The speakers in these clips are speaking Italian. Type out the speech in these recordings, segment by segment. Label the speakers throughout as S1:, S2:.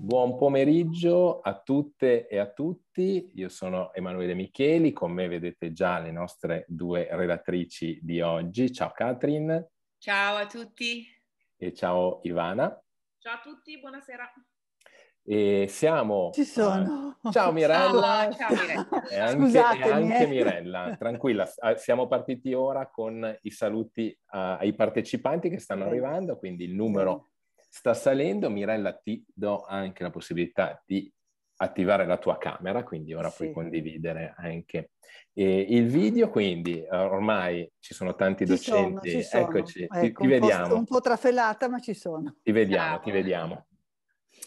S1: Buon pomeriggio a tutte e a tutti, io sono Emanuele Micheli, con me vedete già le nostre due relatrici di oggi. Ciao Katrin.
S2: Ciao a tutti.
S1: E ciao Ivana.
S2: Ciao a tutti, buonasera.
S1: E siamo... Ci sono! Uh, ciao Mirella!
S2: Ciao, ciao Mirella! E anche, anche eh.
S1: Mirella, tranquilla, ah, siamo partiti ora con i saluti uh, ai partecipanti che stanno arrivando, quindi il numero sta salendo. Mirella, ti do anche la possibilità di attivare la tua camera, quindi ora sì. puoi condividere anche eh, il video, quindi eh, ormai ci sono tanti ci docenti, sono, sono. eccoci, ecco, ti, ti vediamo. Po', un
S3: po' trafelata, ma ci sono.
S1: Ti vediamo, Bravo. ti vediamo.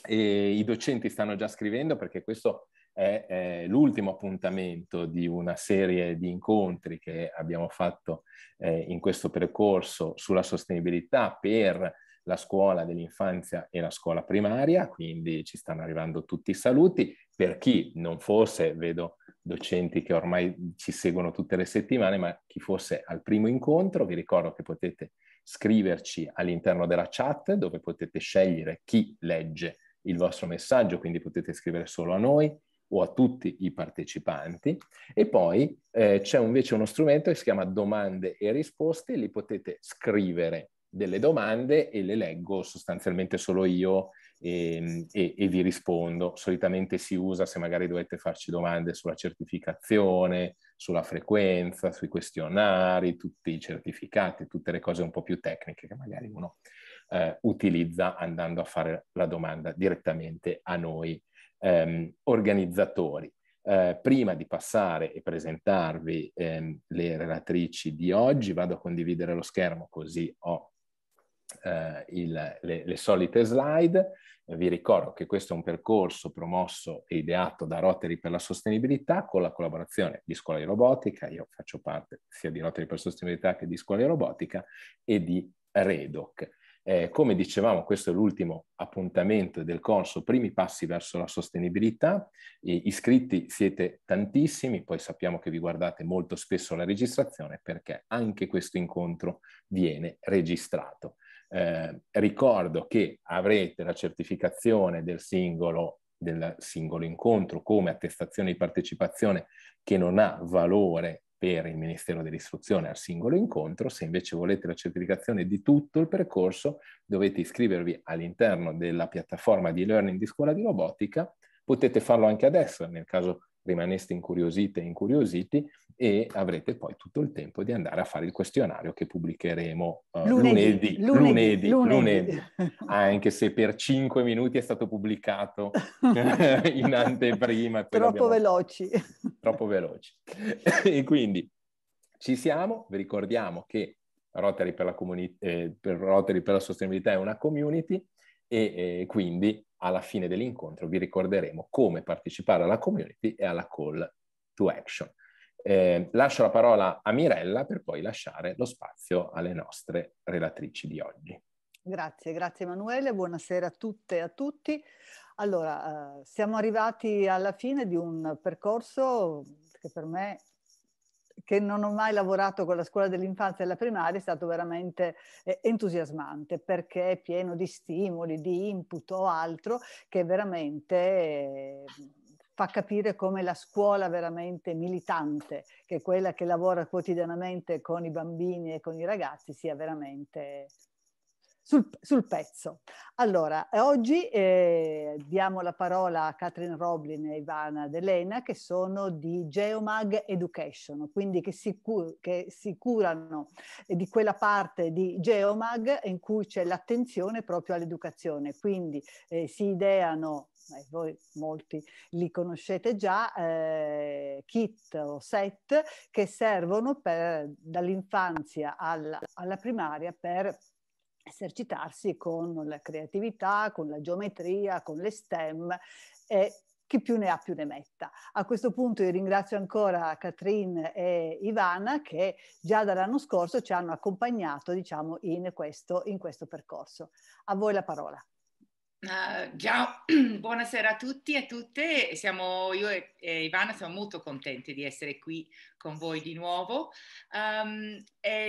S1: E I docenti stanno già scrivendo perché questo è, è l'ultimo appuntamento di una serie di incontri che abbiamo fatto eh, in questo percorso sulla sostenibilità per la scuola dell'infanzia e la scuola primaria, quindi ci stanno arrivando tutti i saluti. Per chi non fosse, vedo docenti che ormai ci seguono tutte le settimane, ma chi fosse al primo incontro, vi ricordo che potete scriverci all'interno della chat dove potete scegliere chi legge il vostro messaggio, quindi potete scrivere solo a noi o a tutti i partecipanti. E poi eh, c'è invece uno strumento che si chiama domande e risposte, lì potete scrivere delle domande e le leggo sostanzialmente solo io e, ehm, e, e, vi rispondo. Solitamente si usa se magari dovete farci domande sulla certificazione, sulla frequenza, sui questionari, tutti i certificati, tutte le cose un po' più tecniche che magari uno eh, utilizza andando a fare la domanda direttamente a noi ehm, organizzatori. Eh, prima di passare e presentarvi ehm, le relatrici di oggi, vado a condividere lo schermo così ho eh, il, le, le, solite slide. Vi ricordo che questo è un percorso promosso e ideato da Rotary per la sostenibilità con la collaborazione di Scuola di Robotica, io faccio parte sia di Rotary per la sostenibilità che di Scuola di Robotica e di Redoc. Eh, come dicevamo, questo è l'ultimo appuntamento del corso Primi passi verso la sostenibilità. E iscritti siete tantissimi, poi sappiamo che vi guardate molto spesso la registrazione perché anche questo incontro viene registrato. Eh, ricordo che avrete la certificazione del singolo del singolo incontro come attestazione di partecipazione che non ha valore per il Ministero dell'Istruzione al singolo incontro, se invece volete la certificazione di tutto il percorso dovete iscrivervi all'interno della piattaforma di learning di scuola di robotica, potete farlo anche adesso nel caso rimaneste incuriosite e incuriositi e avrete poi tutto il tempo di andare a fare il questionario che pubblicheremo uh, lunedì, lunedì, lunedì, lunedì, anche se per cinque minuti è stato pubblicato in anteprima. Troppo
S3: veloci.
S1: Troppo veloci. e quindi ci siamo, vi ricordiamo che Rotary per la, comuni- eh, per Rotary per la sostenibilità è una community e eh, quindi alla fine dell'incontro vi ricorderemo come partecipare alla community e alla call to action. Eh, lascio la parola a Mirella per poi lasciare lo spazio alle nostre relatrici di oggi.
S3: Grazie, grazie Emanuele, buonasera a tutte e a tutti. Allora, eh, siamo arrivati alla fine di un percorso che per me che non ho mai lavorato con la scuola dell'infanzia e della primaria è stato veramente eh, entusiasmante perché è pieno di stimoli, di input o altro che veramente eh, fa capire come la scuola veramente militante, che è quella che lavora quotidianamente con i bambini e con i ragazzi, sia veramente sul, sul pezzo. Allora, eh, oggi eh, diamo la parola a Catherine Roblin e Ivana Delena, che sono di Geomag Education, quindi che si, che si curano di quella parte di Geomag in cui c'è l'attenzione proprio all'educazione. Quindi eh, si ideano eh, voi molti li conoscete già, eh, kit o set che servono per, dall'infanzia alla, alla primaria per esercitarsi con la creatività, con la geometria, con le STEM e chi più ne ha più ne metta. A questo punto io ringrazio ancora Katrin e Ivana che già dall'anno scorso ci hanno accompagnato diciamo, in, questo, in questo percorso. A voi la parola.
S4: Uh, ah, ciao, buonasera a tutti e a tutte. Siamo, io e, e Ivana siamo molto contenti di essere qui con voi di nuovo. Um,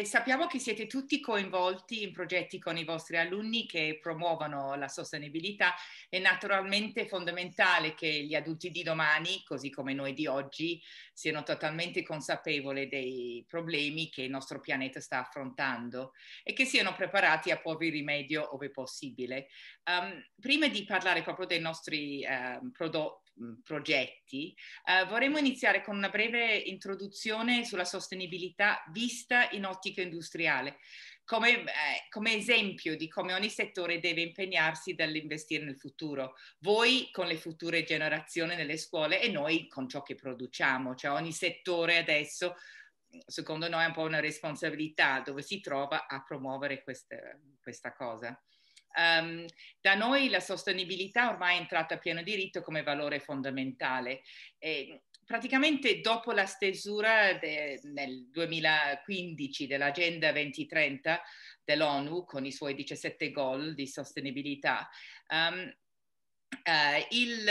S4: sappiamo che siete tutti coinvolti in progetti con i vostri alunni che promuovono la sostenibilità. È naturalmente fondamentale che gli adulti di domani, così come noi di oggi, siano totalmente consapevoli dei problemi che il nostro pianeta sta affrontando e che siano preparati a porvi rimedio ove possibile. Um, prima di parlare proprio dei nostri uh, prodotti, Mm, progetti, eh, vorremmo iniziare con una breve introduzione sulla sostenibilità vista in ottica industriale, come, eh, come esempio di come ogni settore deve impegnarsi dall'investire nel futuro. Voi con le future generazioni nelle scuole e noi con ciò che produciamo, cioè ogni settore adesso secondo noi è un po' una responsabilità dove si trova a promuovere queste, questa cosa. Um, da noi la sostenibilità ormai è entrata a pieno diritto come valore fondamentale. E praticamente dopo la stesura de, nel 2015 dell'Agenda 2030 dell'ONU con i suoi 17 goal di sostenibilità, um, eh, il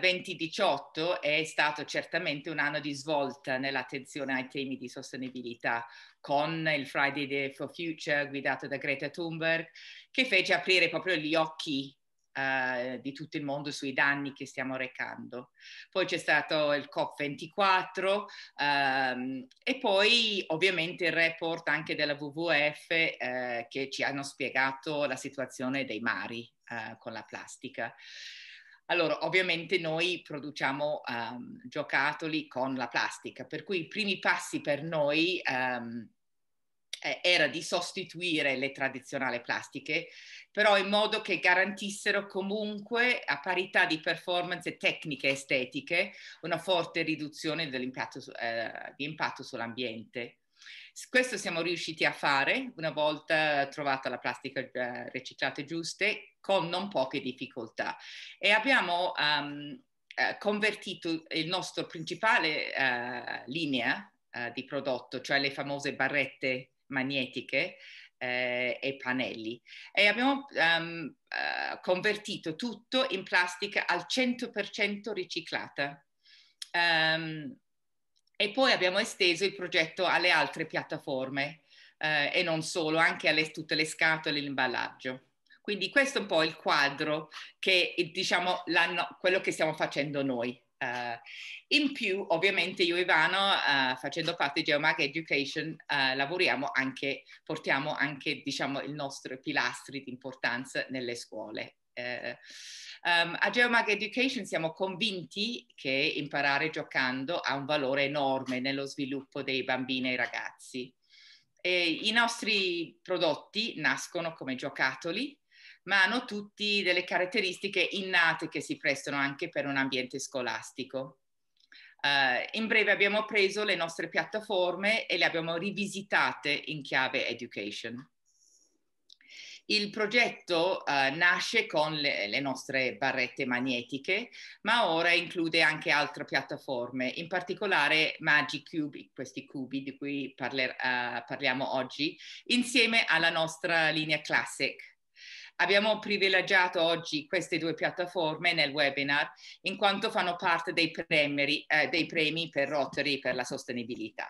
S4: 2018 è stato certamente un anno di svolta nell'attenzione ai temi di sostenibilità con il Friday for Future guidato da Greta Thunberg che fece aprire proprio gli occhi eh, di tutto il mondo sui danni che stiamo recando. Poi c'è stato il COP24 ehm, e poi ovviamente il report anche della WWF eh, che ci hanno spiegato la situazione dei mari eh, con la plastica. Allora, ovviamente noi produciamo um, giocattoli con la plastica, per cui i primi passi per noi um, era di sostituire le tradizionali plastiche, però in modo che garantissero comunque a parità di performance tecniche e estetiche una forte riduzione dell'impatto, eh, di impatto sull'ambiente. Questo siamo riusciti a fare una volta trovata la plastica eh, riciclata giuste con non poche difficoltà e abbiamo um, convertito il nostro principale uh, linea uh, di prodotto, cioè le famose barrette magnetiche eh, e pannelli e abbiamo um, uh, convertito tutto in plastica al 100% riciclata. Um, e poi abbiamo esteso il progetto alle altre piattaforme eh, e non solo, anche alle tutte le scatole e l'imballaggio. Quindi questo è un po' il quadro che diciamo quello che stiamo facendo noi. Uh, in più, ovviamente, io e Ivano, uh, facendo parte di Geomag Education, uh, lavoriamo anche, portiamo anche, diciamo, i nostri pilastri di importanza nelle scuole. Um, a Geomag Education siamo convinti che imparare giocando ha un valore enorme nello sviluppo dei bambini e dei ragazzi. E I nostri prodotti nascono come giocattoli ma hanno tutti delle caratteristiche innate che si prestano anche per un ambiente scolastico. Uh, in breve abbiamo preso le nostre piattaforme e le abbiamo rivisitate in chiave education. Il progetto uh, nasce con le, le, nostre barrette magnetiche, ma ora include anche altre piattaforme, in particolare Magic Cube, questi cubi di cui parler, uh, parliamo oggi, insieme alla nostra linea Classic, Abbiamo privilegiato oggi queste due piattaforme nel webinar in quanto fanno parte dei, premi, eh, dei premi per Rotary per la sostenibilità.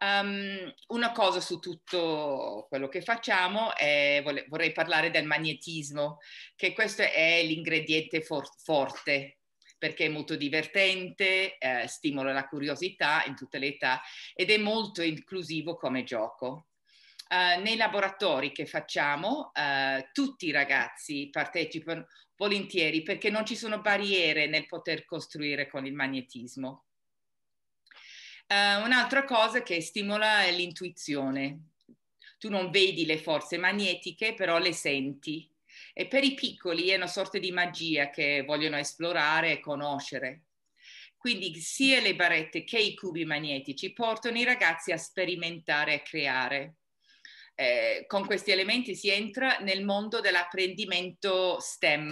S4: Um, una cosa su tutto quello che facciamo è, vorrei parlare del magnetismo, che questo è l'ingrediente for forte perché è molto divertente, eh, stimola la curiosità in tutte le età ed è molto inclusivo come gioco. Eh, nei laboratori che facciamo uh, tutti i ragazzi partecipano volentieri perché non ci sono barriere nel poter costruire con il magnetismo. Uh, un'altra cosa che stimola è l'intuizione. Tu non vedi le forze magnetiche, però le senti. E per i piccoli è una sorta di magia che vogliono esplorare e conoscere. Quindi sia le barrette che i cubi magnetici portano i ragazzi a sperimentare e creare eh, con questi elementi si entra nel mondo dell'apprendimento STEM,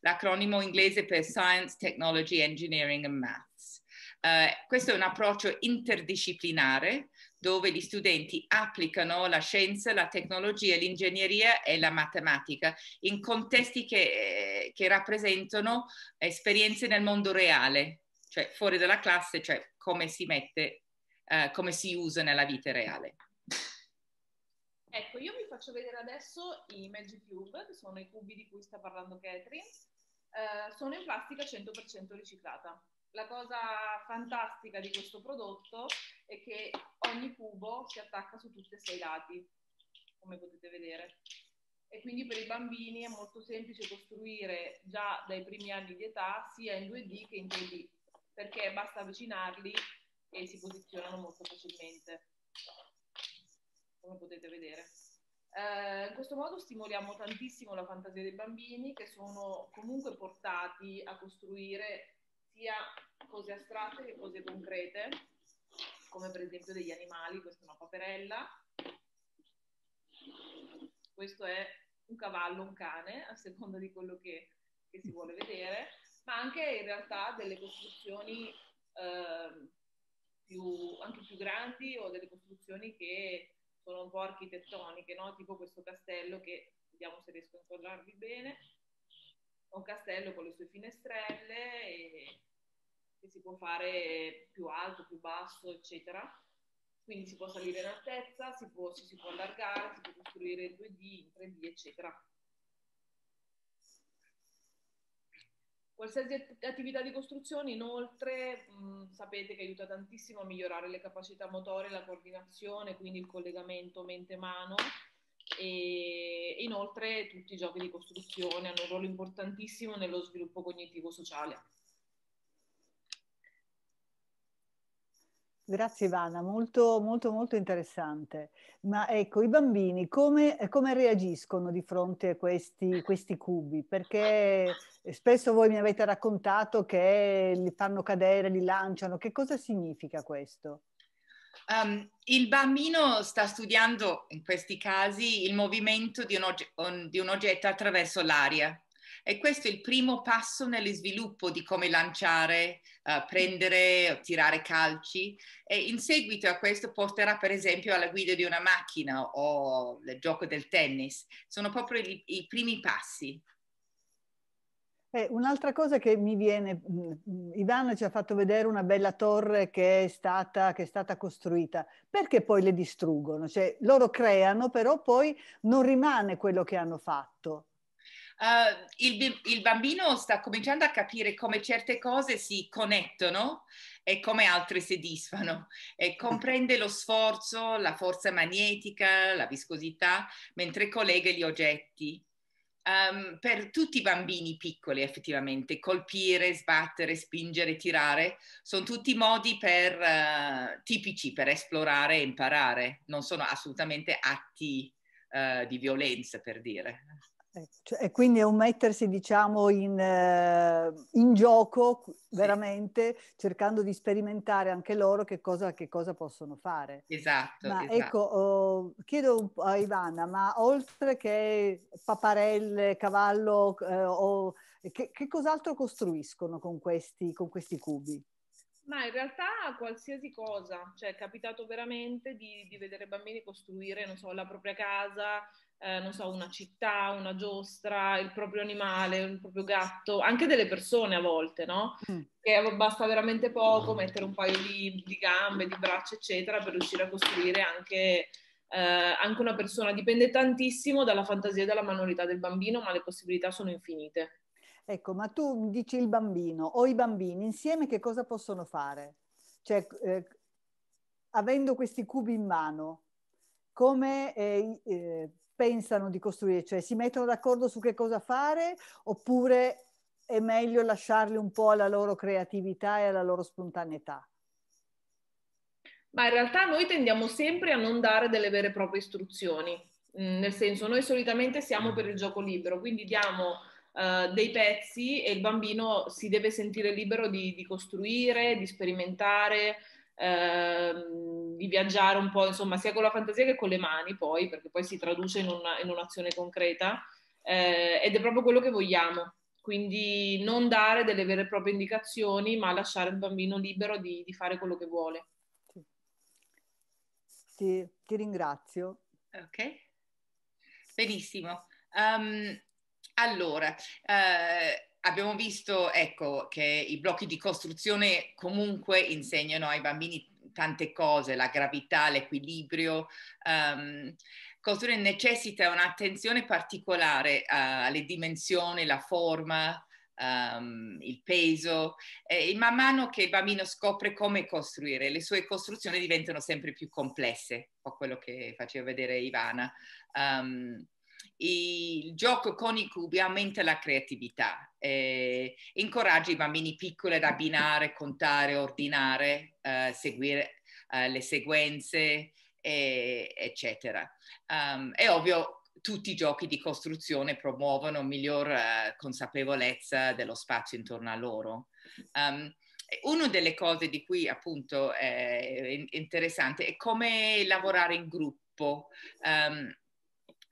S4: l'acronimo inglese per Science, Technology, Engineering and Maths. Eh, questo è un approccio interdisciplinare dove gli studenti applicano la scienza, la tecnologia, l'ingegneria e la matematica in contesti che, eh, che, rappresentano esperienze nel mondo reale, cioè fuori dalla classe, cioè come si mette, eh, come si usa nella vita reale.
S2: Ecco, io vi faccio vedere adesso i Magic Cube, che sono i cubi di cui sta parlando Catherine. Eh, sono in plastica 100% riciclata. La cosa fantastica di questo prodotto è che ogni cubo si attacca su tutti e sei i lati, come potete vedere. E quindi per i bambini è molto semplice costruire già dai primi anni di età sia in 2D che in 3D, perché basta avvicinarli e si posizionano molto facilmente come potete vedere. Eh, in questo modo stimoliamo tantissimo la fantasia dei bambini che sono comunque portati a costruire sia cose astratte che cose concrete, come per esempio degli animali, questa è una paperella, questo è un cavallo, un cane, a seconda di quello che, che si vuole vedere, ma anche in realtà delle costruzioni eh, più, anche più grandi o delle costruzioni che sono un po' architettoniche, no? tipo questo castello che vediamo se riesco a inquadrarvi bene, è un castello con le sue finestrelle e, che si può fare più alto, più basso, eccetera. Quindi si può salire in altezza, si può, si può allargare, si può costruire in 2D, in 3D, eccetera. Qualsiasi attività di costruzione inoltre mh, sapete che aiuta tantissimo a migliorare le capacità motorie, la coordinazione, quindi il collegamento mente-mano e inoltre tutti i giochi di costruzione hanno un ruolo importantissimo nello sviluppo cognitivo sociale.
S3: Grazie Ivana, molto, molto, molto interessante. Ma ecco, i bambini come, come reagiscono di fronte a questi, questi cubi? Perché Spesso voi mi avete raccontato che li fanno cadere, li lanciano. Che cosa significa questo?
S4: Um, il bambino sta studiando in questi casi il movimento di un, og- on, di un, oggetto attraverso l'aria e questo è il primo passo nello sviluppo di come lanciare, uh, prendere, tirare calci e in seguito a questo porterà per esempio alla guida di una macchina o al gioco del tennis. Sono proprio i, i primi passi.
S3: Eh, un'altra cosa che mi viene, mm, mm, Ivano ci ha fatto vedere una bella torre che è, stata, che è stata, costruita, perché poi le distruggono? Cioè loro creano, però poi non rimane quello che hanno fatto.
S4: Uh, il, il bambino sta cominciando a capire come certe cose si connettono e come altre si disfano e comprende lo sforzo, la forza magnetica, la viscosità, mentre collega gli oggetti um, per tutti i bambini piccoli effettivamente, colpire, sbattere, spingere, tirare, sono tutti modi per, uh, tipici per esplorare e imparare, non sono assolutamente atti uh, di violenza per dire.
S3: Eh, cioè, e quindi è un mettersi, diciamo, in, eh, in gioco veramente, sì. cercando di sperimentare anche loro che cosa, che cosa possono fare.
S4: Esatto. Ma esatto. ecco,
S3: oh, chiedo a Ivana, ma oltre che paparelle, cavallo, eh, oh, che, che, cos'altro costruiscono con questi, con questi cubi?
S2: Ma in realtà qualsiasi cosa, cioè è capitato veramente di, di vedere bambini costruire, non so, la propria casa, eh, non so, una città, una giostra, il proprio animale, il proprio gatto, anche delle persone a volte, no? Mm. Che basta veramente poco, mm. mettere un paio di, di, gambe, di braccia, eccetera, per riuscire a costruire anche, eh, anche una persona. Dipende tantissimo dalla fantasia e dalla manualità del bambino, ma le possibilità sono infinite.
S3: Ecco, ma tu dici il bambino o i bambini insieme che cosa possono fare? Cioè, eh, avendo questi cubi in mano, come eh, eh pensano di costruire, cioè si mettono d'accordo su che cosa fare oppure è meglio lasciarli un po' alla loro
S2: creatività e alla loro spontaneità? Ma in realtà noi tendiamo sempre a non dare delle vere e proprie istruzioni, mm, nel senso noi solitamente siamo per il gioco libero, quindi diamo uh, dei pezzi e il bambino si deve sentire libero di, di costruire, di sperimentare. Uh, di viaggiare un po', insomma, sia con la fantasia che con le mani poi, perché poi si traduce in, una, in un'azione concreta, eh, ed è proprio quello che vogliamo. Quindi non dare delle vere e proprie indicazioni, ma lasciare il bambino libero di, di fare quello che vuole. Sì.
S3: sì, ti ringrazio.
S2: Ok, benissimo.
S4: Um, allora, uh abbiamo visto ecco, che i blocchi di costruzione comunque insegnano ai bambini tante cose, la gravità, l'equilibrio. Um, ehm, costure necessita un'attenzione particolare eh, alle dimensioni, la forma, um, il peso e man mano che il bambino scopre come costruire, le sue costruzioni diventano sempre più complesse, un po' quello che faceva vedere Ivana. Um, il gioco con i cubi aumenta la creatività, eh, incoraggia i bambini piccoli ad abbinare, contare, ordinare, eh, seguire eh, le sequenze, eccetera. Um, è ovvio, tutti i giochi di costruzione promuovono miglior eh, consapevolezza dello spazio intorno a loro. Um, una delle cose di cui appunto è interessante è come lavorare in gruppo. Um,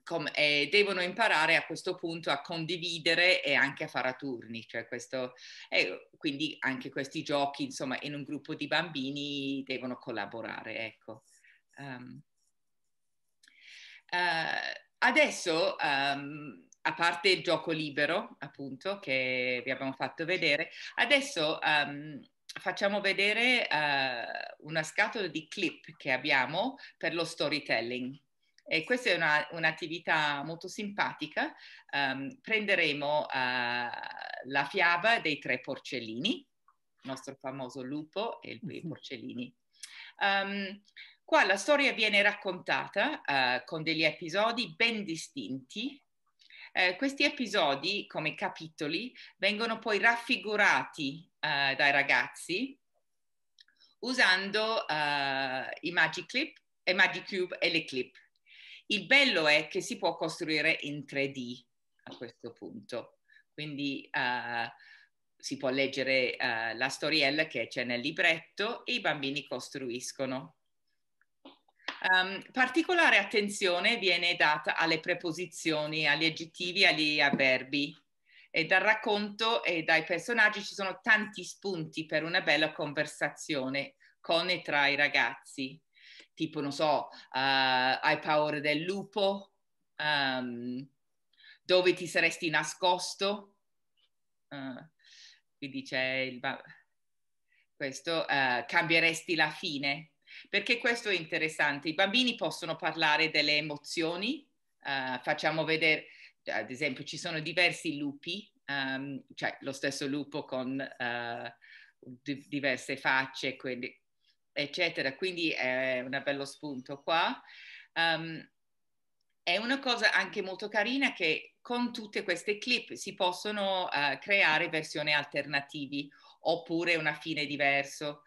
S4: com- eh, devono imparare a questo punto a condividere e anche a fare a turni, cioè questo, eh, quindi anche questi giochi, insomma, in un gruppo di bambini devono collaborare, ecco. Um, uh, adesso, um, a parte il gioco libero, appunto, che vi abbiamo fatto vedere, adesso um, facciamo vedere uh, una scatola di clip che abbiamo per lo storytelling. E questa è una, un'attività molto simpatica. Um, prenderemo uh, la fiaba dei tre porcellini, il nostro famoso lupo e i mm-hmm. porcellini. Um, qua la storia viene raccontata uh, con degli episodi ben distinti. Uh, questi episodi, come capitoli, vengono poi raffigurati dai ragazzi usando i Magic Clip, i Magic Cube e le clip il bello è che si può costruire in 3D a questo punto, quindi uh, si può leggere uh, la storiella che c'è nel libretto e i bambini costruiscono. Um, particolare attenzione viene data alle preposizioni, agli aggettivi, agli avverbi e dal racconto e dai personaggi ci sono tanti spunti per una bella conversazione con e tra i ragazzi tipo, non so, uh, hai paura del lupo, um, dove ti saresti nascosto. Uh, eh, quindi c'è il... questo, uh, cambieresti la fine, perché questo è interessante. I bambini possono parlare delle emozioni, facciamo vedere, cioè, ad esempio, ci sono diversi lupi, um, cioè lo stesso lupo con diverse facce, quindi eccetera. Quindi è un bello spunto qua. Um, è una cosa anche molto carina che con tutte queste clip si possono uh, creare versioni alternativi oppure una fine diversa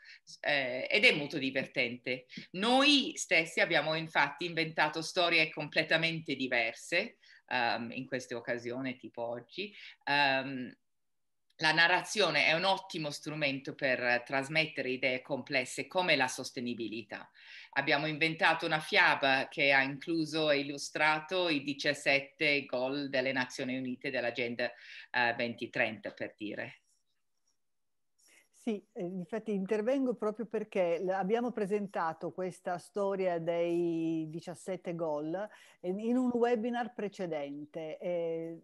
S4: eh, ed è molto divertente. Noi stessi abbiamo infatti inventato storie completamente diverse um, in queste occasioni, tipo oggi, um, la narrazione è un ottimo strumento per trasmettere idee complesse come la sostenibilità. Abbiamo inventato una fiaba che ha incluso e illustrato i 17 goal delle Nazioni Unite dell'Agenda eh, 2030, per dire.
S3: Sì, eh, infatti intervengo proprio perché abbiamo presentato questa storia dei 17 goal in un webinar precedente. Eh,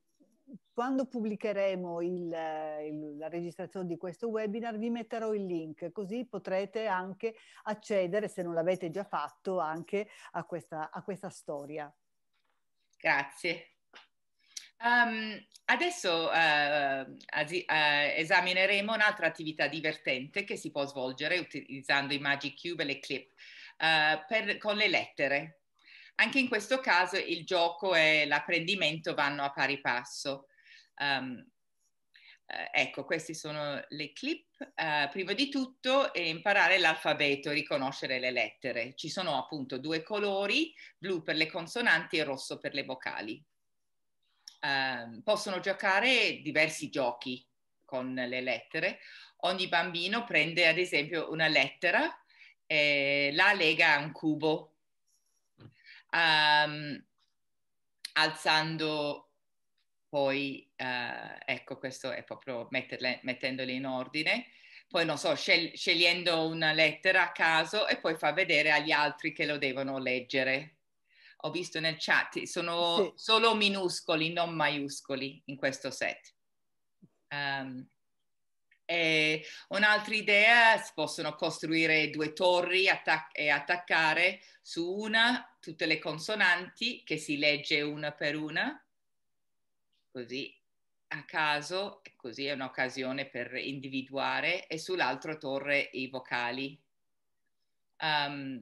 S3: quando pubblicheremo il, il, la registrazione di questo webinar vi metterò il link così potrete anche accedere, se non l'avete già fatto, anche
S4: a questa, a questa storia. Grazie. Um, adesso uh, asi, uh, esamineremo un'altra attività divertente che si può svolgere utilizzando i Magic Cube e le clip uh, per, con le lettere. Anche in questo caso il gioco e l'apprendimento vanno a pari passo. Um, ecco, queste sono le clip. Eh, prima di tutto eh, imparare l'alfabeto, riconoscere le lettere. Ci sono appunto due colori, blu per le consonanti e rosso per le vocali. Ehm, possono giocare diversi giochi con le lettere. Ogni bambino prende ad esempio una lettera, e la lega a un cubo um, alzando poi, uh, ecco, questo è proprio metterle, mettendole in ordine, poi non so, scel- scegliendo una lettera a caso e poi fa vedere agli altri che lo devono leggere. Ho visto nel chat, sono sì. solo minuscoli, non maiuscoli in questo set. Um, e un'altra idea, si possono costruire due torri attac- e attaccare su una tutte le consonanti che si legge una per una, così a caso, così è un'occasione per individuare, e sull'altra torre i vocali. Um,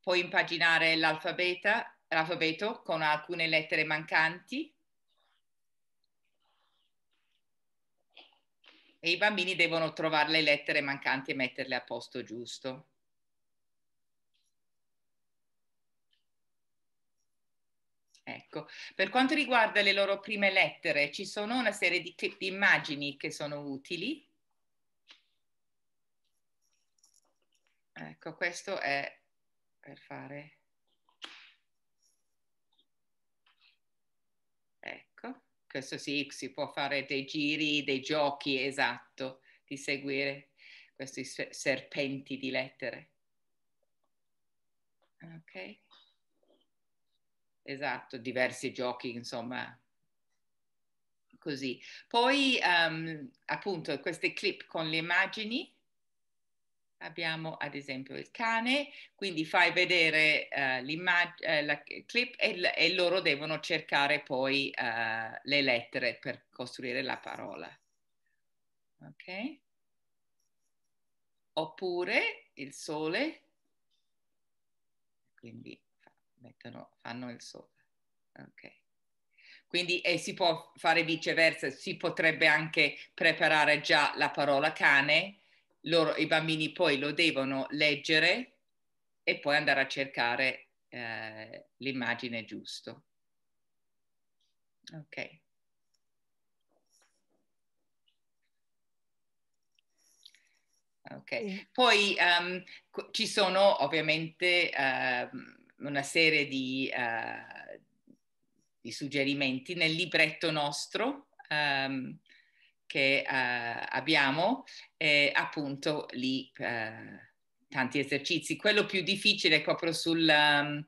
S4: puoi impaginare l'alfabeto con alcune lettere mancanti e i bambini devono trovare le lettere mancanti e metterle a posto giusto. Ecco, per quanto riguarda le loro prime lettere, ci sono una serie di clip di immagini che sono utili. Ecco, questo è per fare questo sì, si può fare dei giri, dei giochi, esatto, di seguire questi serpenti di lettere. Ok? Esatto, diversi giochi, insomma, così. Poi, um, appunto, queste clip con le immagini abbiamo ad esempio il cane, quindi fai vedere uh, eh, la clip e, e, loro devono cercare poi uh, le lettere per costruire la parola. Ok? Oppure il sole, quindi mettono, fanno il sole. Ok. Quindi e si può fare viceversa, si potrebbe anche preparare già la parola cane loro, i bambini poi lo devono leggere e poi andare a cercare eh, l'immagine giusta. Ok. Okay. Poi um, ci sono ovviamente uh, una serie di, uh, di, suggerimenti nel libretto nostro. Um, che eh, abbiamo, appunto lì eh, tanti esercizi. Quello più difficile è proprio sul um,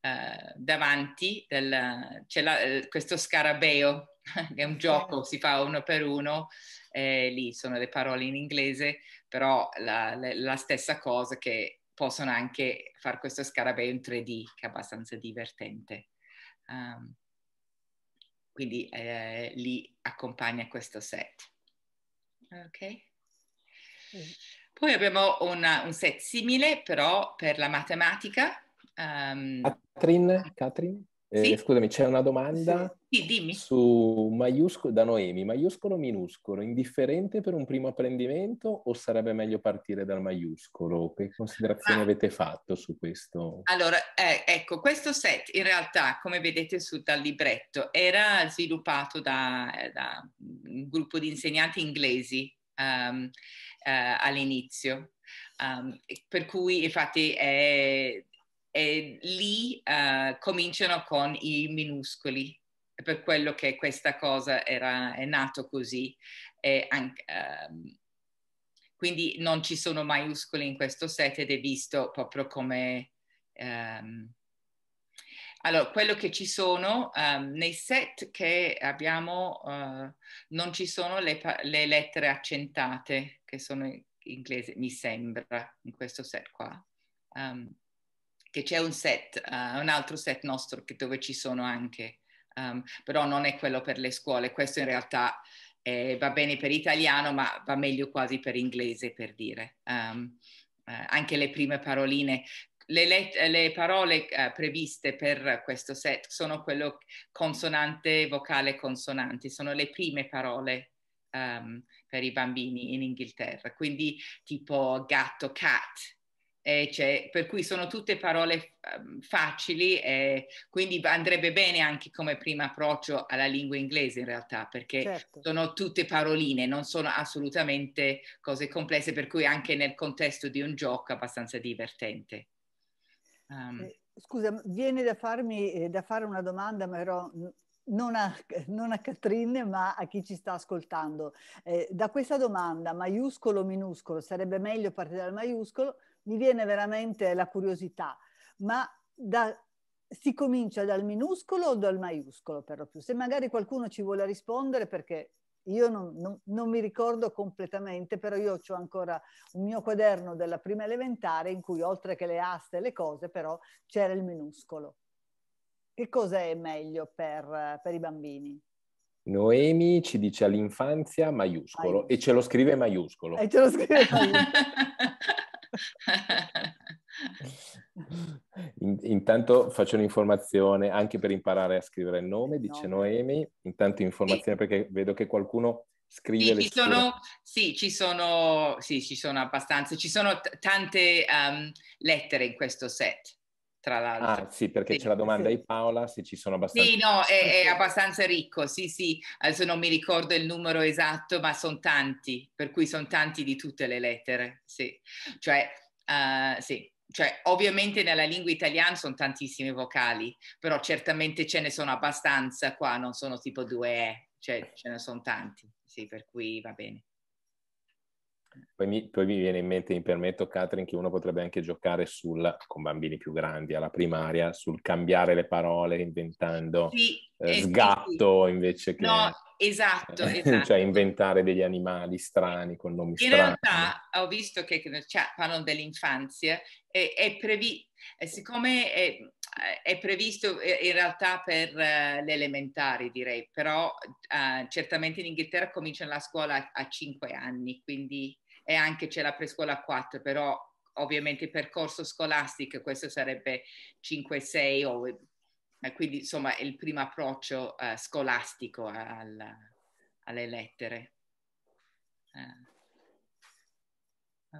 S4: uh, davanti, del, c'è la, questo scarabeo, che è un gioco, si fa uno per uno, eh, lì sono le parole in inglese, però la, la, la stessa cosa che possono anche fare questo scarabeo in 3D, che è abbastanza divertente. Um, quindi eh, li accompagna questo set. Ok? Poi abbiamo una, un set simile però per la matematica. Um,
S1: Catherine, Catherine? Eh, sì? Scusami, c'è una domanda sì, su maiuscolo, da Noemi, maiuscolo o minuscolo, indifferente per un primo apprendimento o sarebbe meglio partire dal maiuscolo? Che considerazioni ah. avete fatto su questo?
S4: Allora, eh, ecco, questo set in realtà, come vedete su, dal libretto, era sviluppato da, eh, da un gruppo di insegnanti inglesi um, eh, all'inizio. Um, per cui infatti è, e lì uh, cominciano con i minuscoli, per quello che questa cosa era, è nata così. Anche, um, quindi non ci sono maiuscoli in questo set ed è visto proprio come... Um, allora, quello che ci sono um, nei set che abbiamo uh, non ci sono le, le, lettere accentate che sono in inglese, mi sembra, in questo set qua. Um, che c'è un set, uh, un altro set nostro che, dove ci sono anche, um, però non è quello per le scuole, questo in realtà eh, va bene per italiano, ma va meglio quasi per inglese, per dire. Um, eh, anche le prime paroline, le, let- le parole eh, previste per questo set sono quello consonante, vocale, consonanti, sono le prime parole um, per i bambini in Inghilterra, quindi tipo gatto, cat, eh, cioè, per cui sono tutte parole um, facili, eh, quindi andrebbe bene anche come primo approccio alla lingua inglese in realtà, perché certo. sono tutte paroline, non sono assolutamente cose complesse, per cui anche nel contesto di un gioco è abbastanza divertente. Um.
S3: scusa, viene da, farmi, eh, da fare una domanda, ma ero non a, non a Catrin, ma a chi ci sta ascoltando. Eh, da questa domanda, maiuscolo o minuscolo, sarebbe meglio partire dal maiuscolo, mi viene veramente la curiosità, ma da, si comincia dal minuscolo o dal maiuscolo per lo più? Se magari qualcuno ci vuole rispondere perché io non, non, non, mi ricordo completamente, però io ho ancora un mio quaderno della prima elementare in cui oltre che le aste e le cose, però c'era il minuscolo. Che cosa è meglio per, per i bambini?
S1: Noemi ci dice all'infanzia maiuscolo, maiuscolo, e ce lo scrive maiuscolo. E ce lo scrive maiuscolo. intanto faccio un'informazione anche per imparare a scrivere il nome, dice Noemi. Intanto informazione sì. perché vedo che qualcuno scrive sì, ci sono,
S4: sì, ci sono, sì, ci sono abbastanza, ci sono t- tante um, lettere in questo set tra l'altro. Ah,
S1: sì, perché sì, c'è la domanda sì. di Paola se ci sono abbastanza. Sì,
S4: no, è, è, abbastanza ricco. Sì, sì, adesso non mi ricordo il numero esatto, ma sono tanti, per cui sono tanti di tutte le lettere. Sì, cioè, uh, sì. Cioè, ovviamente nella lingua italiana sono tantissime vocali, però certamente ce ne sono abbastanza qua, non sono tipo due E, cioè ce ne sono tanti, sì, per cui va bene.
S2: Poi
S1: mi, poi mi, viene in mente, mi permetto, Catherine, che uno potrebbe anche giocare sul, con bambini più grandi alla primaria, sul cambiare le parole inventando sì, eh, eh sgatto sì. invece che... No,
S4: esatto, cioè esatto. cioè
S1: inventare degli animali strani con nomi in strani. In realtà
S4: ho visto che cioè, parlano dell'infanzia e, è previ, eh, siccome è, è, previsto eh, in realtà per uh, le elementari direi, però uh, certamente in Inghilterra cominciano la scuola a, a 5 anni, quindi e anche c'è la prescuola 4, però ovviamente il percorso scolastico, questo sarebbe 5-6 o eh, quindi insomma è il primo approccio uh, scolastico al, alle lettere. Uh,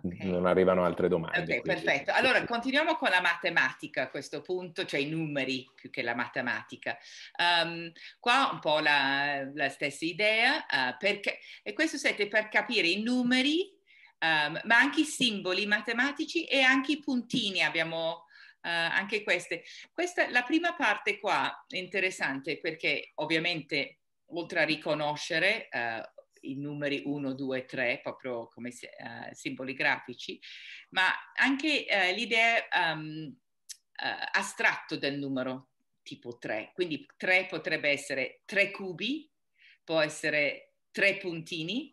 S1: okay. Non arrivano altre domande.
S4: Okay, perfetto. Allora continuiamo con la matematica a questo punto, cioè i numeri più che la matematica. Um, qua un po' la, la stessa idea, uh, perché, e questo siete per capire i numeri um, ma anche i simboli matematici e anche i puntini abbiamo uh, anche queste. Questa, la prima parte qua è interessante perché ovviamente oltre a riconoscere uh, i numeri 1, 2, 3 proprio come uh, simboli grafici, ma anche l'idea um, ehm, astratto del numero tipo 3. Quindi 3 potrebbe essere 3 cubi, può essere 3 puntini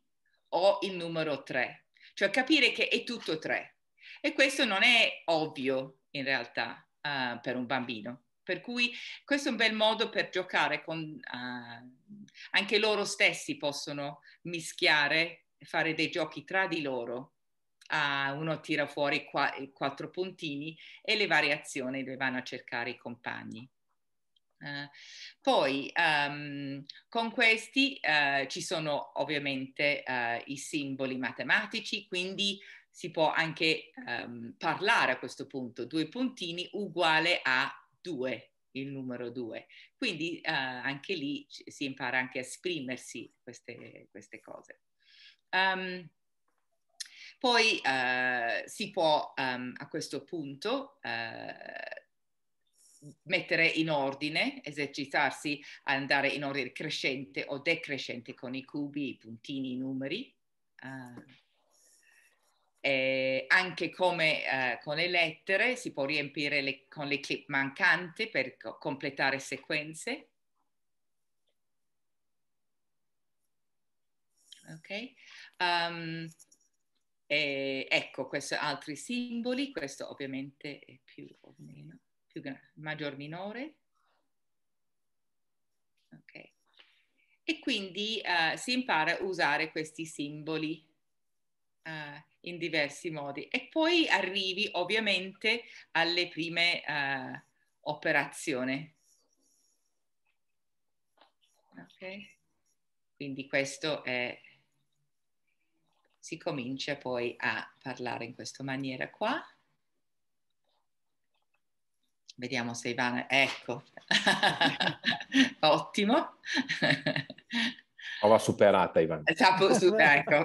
S4: o il numero 3 cioè capire che è tutto tre. E questo non è ovvio in realtà uh, per un bambino. Per cui questo è un bel modo per giocare con... Uh, anche loro stessi possono mischiare, fare dei giochi tra di loro. Uh, uno tira fuori qua, quattro puntini e le variazioni le vanno a cercare i compagni. Uh, poi um, con questi uh, ci sono ovviamente uh, i simboli matematici, quindi si può anche um, parlare a questo punto, due puntini uguale a due, il numero due. Quindi anche lì si impara anche a esprimersi queste, queste cose. Um, poi si può a questo punto mettere in ordine, esercitarsi ad andare in ordine crescente o decrescente con i cubi, i puntini, i numeri. Uh, eh, anche come eh, con le lettere si può riempire le, con le clip mancanti per co completare sequenze. Ok, um, eh, ecco questi altri simboli, questo ovviamente è più o meno più maggior minore. Okay. E quindi uh, si impara a usare questi simboli uh, in diversi modi. E poi arrivi ovviamente alle prime uh, operazioni. Okay. Quindi questo è, si comincia poi a parlare in questa maniera qua. Vediamo se Ivana... Ecco, ottimo.
S1: Prova superata Ivana.
S4: Eh, ecco.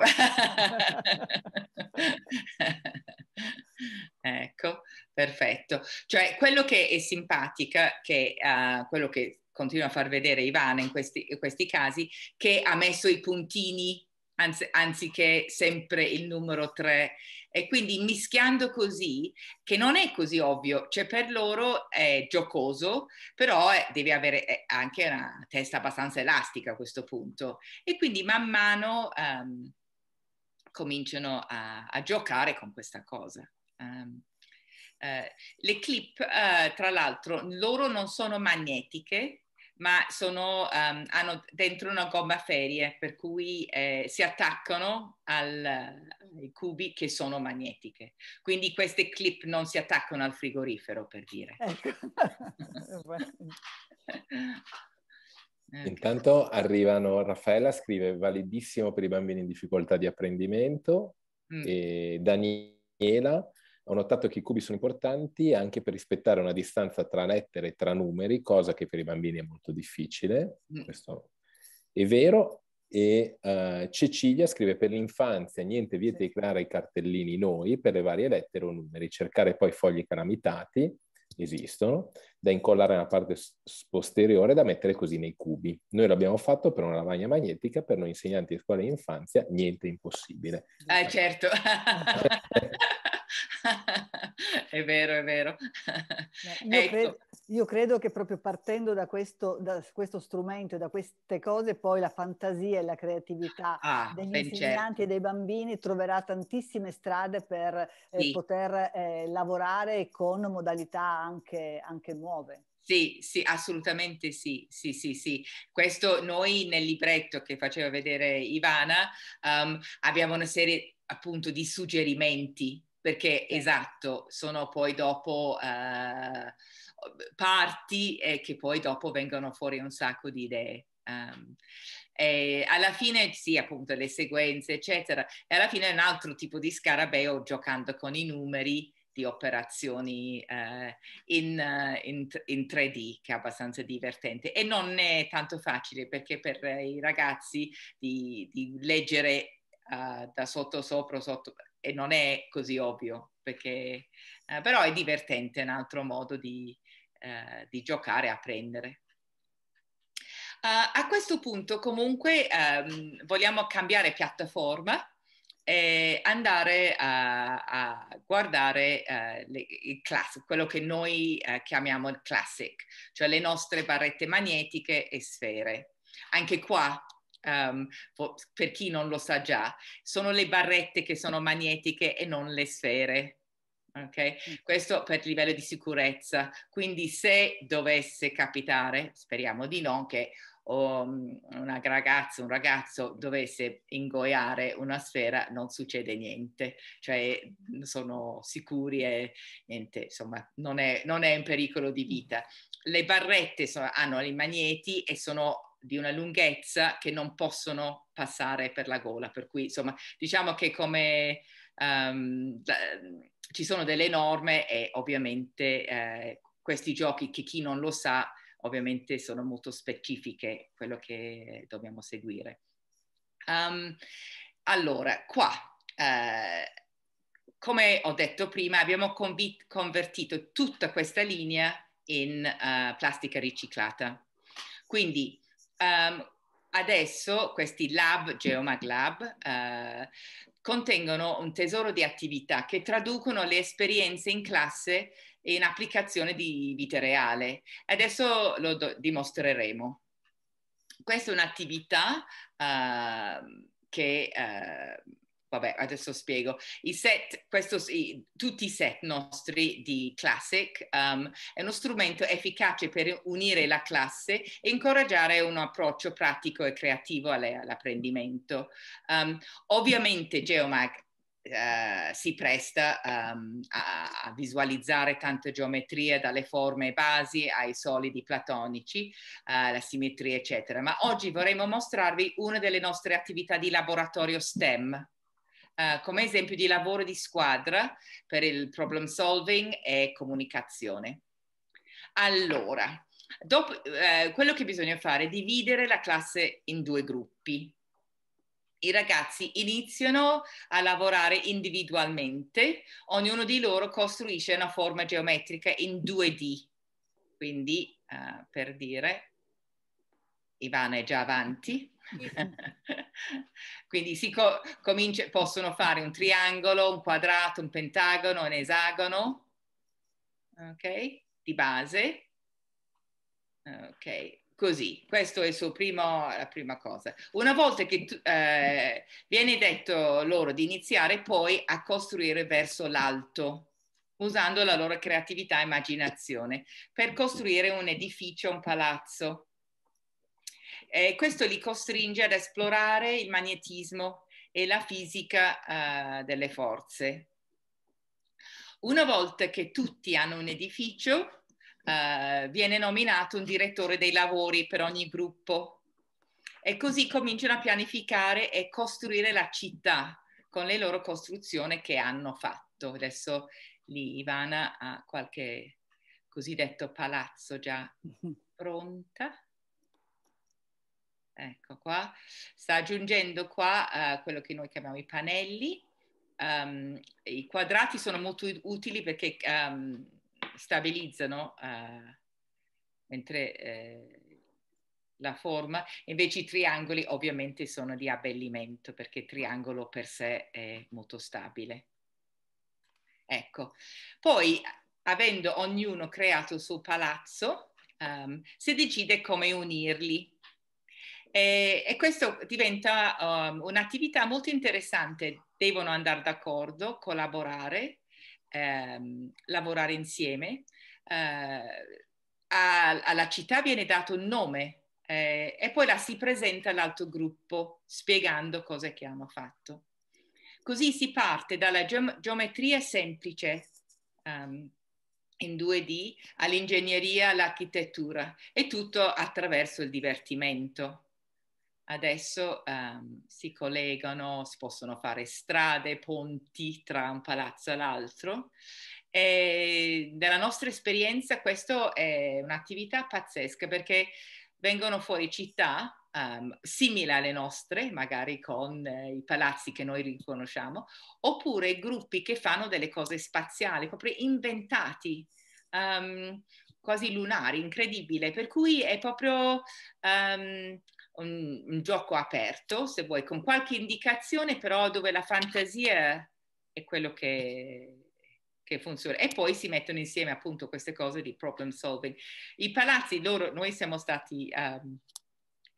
S4: ecco, perfetto. Cioè quello che è simpatica, che, uh, quello che continua a far vedere Ivana in questi, in questi casi, che ha messo i puntini anzi, anziché sempre il numero tre. E quindi mischiando così, che non è così ovvio, cioè per loro è giocoso, però è, devi avere anche una testa abbastanza elastica a questo punto. E quindi man mano um, cominciano a, a, giocare con questa cosa. Um, uh, le clip, uh, tra l'altro, loro non sono magnetiche, ma sono, um, hanno dentro una gomma ferie, per cui eh, si attaccano al, ai cubi che sono magnetiche. Quindi queste clip non si attaccano al frigorifero, per dire. okay. Ecco.
S1: Ecco. Intanto arrivano, Raffaella scrive validissimo per i bambini in difficoltà di apprendimento mm. e Daniela ho notato che i cubi sono importanti anche per rispettare una distanza tra lettere e tra numeri, cosa che per i bambini è molto difficile, mm. questo è vero. E uh, Cecilia scrive per l'infanzia niente vieta di creare i cartellini noi per le varie lettere o numeri, cercare poi fogli calamitati, esistono, da incollare nella parte posteriore da mettere così nei cubi. Noi l'abbiamo fatto per una lavagna magnetica, per noi insegnanti di scuola di infanzia, niente impossibile.
S4: Ah, certo. è vero, è vero. Io, ecco.
S3: credo, io, credo, che proprio partendo da questo, da questo, strumento e da queste cose, poi la fantasia e la creatività ah, degli insegnanti certo. e dei bambini troverà tantissime strade per eh, sì. poter eh, lavorare con modalità anche,
S4: anche nuove. Sì, sì, assolutamente sì, sì, sì, sì. Questo noi nel libretto che faceva vedere Ivana um, abbiamo una serie appunto di suggerimenti perché esatto, sono poi dopo eh, parti e eh, che poi dopo vengono fuori un sacco di idee. Um, alla fine sì, appunto le sequenze, eccetera, e alla fine è un altro tipo di scarabeo giocando con i numeri di operazioni uh, in, uh, in, in, 3D che è abbastanza divertente e non è tanto facile perché per i ragazzi di, di leggere uh, da sotto sopra sotto e non è così ovvio, perché, eh, però è divertente, è un altro modo di, eh, di giocare, apprendere. Uh, eh, a questo punto comunque um, vogliamo cambiare piattaforma e andare a, a guardare uh, le, il classic, quello che noi uh, chiamiamo il classic, cioè le nostre barrette magnetiche e sfere. Anche qua Um, per chi non lo sa già, sono le barrette che sono magnetiche e non le sfere. Okay? Mm. Questo per livello di sicurezza. Quindi se dovesse capitare, speriamo di no, che um, una ragazza, un ragazzo dovesse ingoiare una sfera, non succede niente, cioè sono sicuri e niente, insomma, non è, non è in pericolo di vita. Le barrette sono, hanno i magneti e sono di una lunghezza che non possono passare per la gola. Per cui, insomma, diciamo che come um, ci sono delle norme e ovviamente eh, questi giochi che chi non lo sa ovviamente sono molto specifiche, quello che dobbiamo seguire. Um, allora, qua, eh, come ho detto prima, abbiamo convertito tutta questa linea in uh, plastica riciclata. Quindi Um, adesso questi lab, Geomag Lab, uh, contengono un tesoro di attività che traducono le esperienze in classe e in applicazione di vita reale. Adesso lo dimostreremo. Questa è un'attività uh, che... Uh, vabbè, adesso spiego. I set, questo, i, tutti i set nostri di Classic um, è uno strumento efficace per unire la classe e incoraggiare un approccio pratico e creativo all'apprendimento. Um, ovviamente Geomag Uh, si presta um, a, a, visualizzare tante geometrie dalle forme basi ai solidi platonici, alla eh, uh, simmetria, eccetera. Ma oggi vorremmo mostrarvi una delle nostre attività di laboratorio STEM. Eh, come esempio di lavoro di squadra per il problem solving e comunicazione. Allora, dopo, eh, quello che bisogna fare è dividere la classe in due gruppi. I ragazzi iniziano a lavorare individualmente, ognuno di loro costruisce una forma geometrica in 2D, quindi eh, per dire Ivana è già avanti. Quindi si co- comincia, possono fare un triangolo, un quadrato, un pentagono, un esagono, ok? Di base. Ok, così. Questa è il suo primo, la prima cosa. Una volta che tu, eh, viene detto loro di iniziare poi a costruire verso l'alto, usando la loro creatività e immaginazione, per costruire un edificio, un palazzo e eh, questo li costringe ad esplorare il magnetismo e la fisica eh, delle forze. Una volta che tutti hanno un edificio, eh, viene nominato un direttore dei lavori per ogni gruppo e così cominciano a pianificare e costruire la città con le loro costruzioni che hanno fatto. Adesso lì Ivana ha qualche cosiddetto palazzo già mhm. pronta ecco qua, sta aggiungendo qua uh, quello che noi chiamiamo i pannelli. Um, I quadrati sono molto utili perché um, stabilizzano, uh, mentre eh, la forma, invece i triangoli ovviamente sono di abbellimento perché il triangolo per sé è molto stabile. Ecco, poi avendo ognuno creato il suo palazzo, um, si decide come unirli e, eh, e questo diventa um, un'attività molto interessante. Devono andare d'accordo, collaborare, ehm, lavorare insieme. Eh, a, alla città viene dato un nome eh, e poi la si presenta all'altro gruppo spiegando cose che hanno fatto. Così si parte dalla geometria semplice um, in 2D all'ingegneria, all'architettura e tutto attraverso il divertimento adesso um, si collegano, si possono fare strade, ponti tra un palazzo e l'altro. E nella nostra esperienza questa è un'attività pazzesca perché vengono fuori città um, ehm, simili alle nostre, magari con eh, i palazzi che noi riconosciamo, oppure gruppi che fanno delle cose spaziali, proprio inventati. Um, quasi lunari, incredibile, per cui è proprio um, un, un gioco aperto, se vuoi, con qualche indicazione però dove la fantasia è quello che, funziona. E poi si mettono insieme appunto queste cose di problem solving. I palazzi, loro, noi siamo stati um,